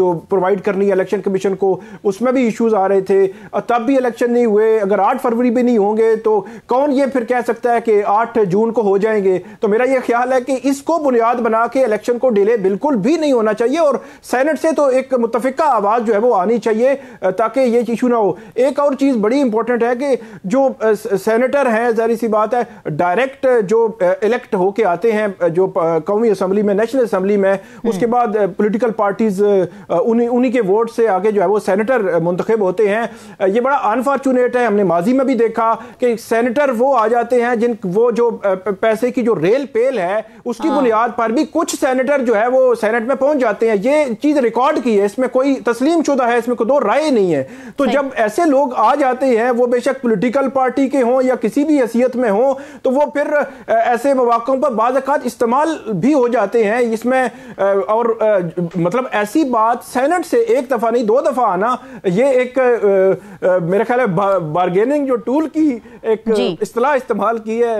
जो प्रोवाइड करनी है इलेक्शन कमीशन को उसमें भी इश्यूज आ रहे थे तब भी इलेक्शन नहीं हुए अगर आठ फरवरी भी नहीं होंगे तो कौन ये फिर कह सकता है कि आठ जून को हो जाएंगे तो मेरा ये ख्याल है कि इसको बुनियाद बना के इलेक्शन को डिले बिल्कुल भी नहीं होना चाहिए चाहिए और सैनट से तो एक मुतफ़ा आवाज़ जो है वो आनी चाहिए ताकि ये इशू ना हो एक और चीज़ बड़ी इंपॉर्टेंट है कि जो सैनटर हैं जारी सी बात है डायरेक्ट जो इलेक्ट होके आते हैं जो कौमी असम्बली में नेशनल असम्बली में हम्म। उसके बाद पोलिटिकल पार्टीज़ उन्हीं उन्हीं के वोट से आगे जो है वो सैनटर मुंतखब होते हैं ये बड़ा अनफॉर्चुनेट है हमने माजी में भी देखा कि सैनिटर वो आ जाते हैं जिन वो जो पैसे की जो रेल पेल है उसकी हाँ। बुनियाद पर भी कुछ सैनिटर जो है वो सैनेट में पहुंच जाते जाते हैं ये चीज़ रिकॉर्ड की है इसमें कोई तस्लीम शुदा है इसमें कोई दो राय नहीं है तो जब ऐसे लोग आ जाते हैं वो बेशक पोलिटिकल पार्टी के हों या किसी भी हैसियत में हों तो वो फिर ऐसे मौाक़ों पर बाज़ात इस्तेमाल भी हो जाते हैं इसमें और मतलब ऐसी बात सैनट से एक दफ़ा नहीं दो दफ़ा आना ये एक मेरे ख्याल है बारगेनिंग जो टूल की एक असलाह इस्तेमाल की है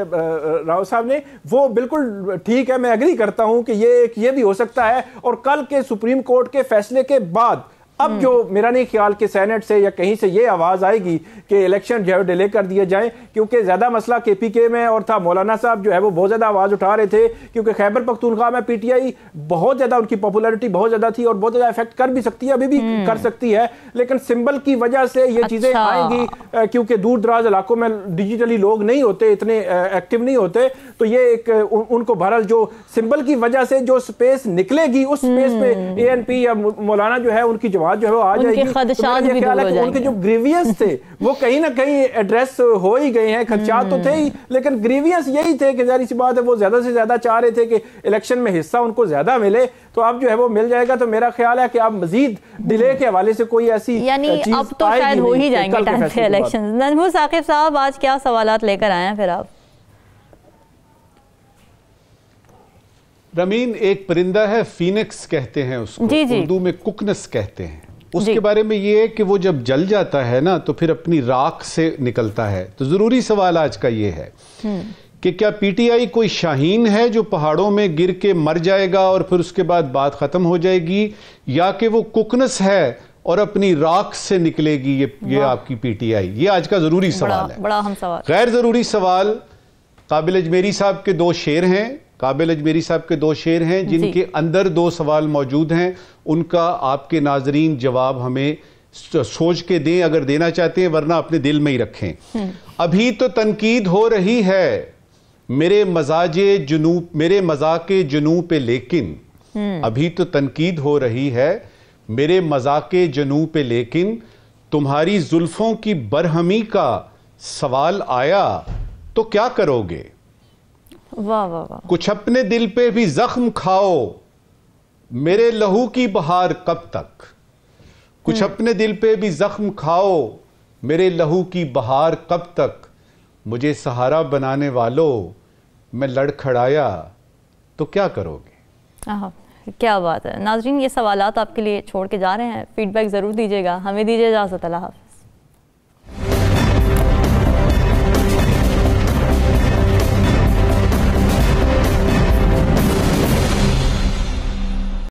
राव साहब ने वो बिल्कुल ठीक है मैं अग्री करता हूँ कि ये एक ये भी हो सकता है और कल के सुप्रीम कोर्ट के फैसले के बाद अब जो मेरा नहीं ख्याल कि सेनेट से या कहीं से ये आवाज़ आएगी कि इलेक्शन जो है डिले कर दिए जाए क्योंकि ज़्यादा मसला के पी के में और था मौलाना साहब जो है वो बहुत ज़्यादा आवाज़ उठा रहे थे क्योंकि खैबर पख्तूनखा में पीटीआई बहुत ज़्यादा उनकी पॉपुलरिटी बहुत ज़्यादा थी और बहुत ज़्यादा इफेक्ट कर भी सकती है अभी भी हम्म। कर सकती है लेकिन सिंबल की वजह से ये अच्छा। चीज़ें आएंगी क्योंकि दूर दराज इलाकों में डिजिटली लोग नहीं होते इतने एक्टिव नहीं होते तो ये एक उनको भरल जो सिंबल की वजह से जो स्पेस निकलेगी उस स्पेस पे ए एन पी या मौलाना जो है उनकी जवाब जमात जो है वो आ जाएगी तो मेरा ख्याल है उनके जो ग्रीवियंस थे वो कहीं ना कहीं एड्रेस हो ही गए हैं खदशात तो थे ही हम्म। लेकिन ग्रीवियंस यही थे कि जारी सी बात है वो ज्यादा से ज्यादा चाह रहे थे कि इलेक्शन में हिस्सा उनको ज्यादा मिले तो अब जो है वो मिल जाएगा तो मेरा ख्याल है कि आप मजीद डिले के हवाले से कोई ऐसी यानी अब तो शायद हो ही जाएंगे इलेक्शन साहब आज क्या सवाल लेकर आए हैं फिर आप रमीन एक परिंदा है फीनिक्स कहते हैं उसको जी जी। उर्दू में कुकनस कहते हैं उसके बारे में ये है कि वो जब जल जाता है ना तो फिर अपनी राख से निकलता है तो ज़रूरी सवाल आज का ये है हम्म। कि क्या पीटीआई कोई शाहीन है जो पहाड़ों में गिर के मर जाएगा और फिर उसके बाद बात ख़त्म हो जाएगी या कि वो कुकनस है और अपनी राख से निकलेगी ये ये आपकी पीटीआई ये आज का ज़रूरी सवाल है बड़ा हम सवाल गैर ज़रूरी सवाल काबिल अजमेरी साहब के दो शेर हैं काबिल अजमेरी साहब के दो शेर हैं जिनके अंदर दो सवाल मौजूद हैं उनका आपके नाजरीन जवाब हमें सोच के दें अगर देना चाहते हैं वरना अपने दिल में ही रखें हम्म। अभी तो तनकीद हो रही है मेरे मजाज जुनू मेरे मजाक जुनू पे लेकिन हम्म। अभी तो तनकीद हो रही है मेरे मजाक जनू पे लेकिन तुम्हारी जुल्फों की बरहमी का सवाल आया तो क्या करोगे वाह वाह वाह कुछ अपने दिल पे भी जख्म खाओ मेरे लहू की बहार कब तक कुछ हम्म। अपने दिल पे भी जख्म खाओ मेरे लहू की बहार कब तक मुझे सहारा बनाने वालों मैं लड़खड़ाया तो क्या करोगे क्या बात है नाजरीन ये सवाल आपके लिए छोड़ के जा रहे हैं फीडबैक ज़रूर दीजिएगा हमें दीजिए इजाज़त अल्लाह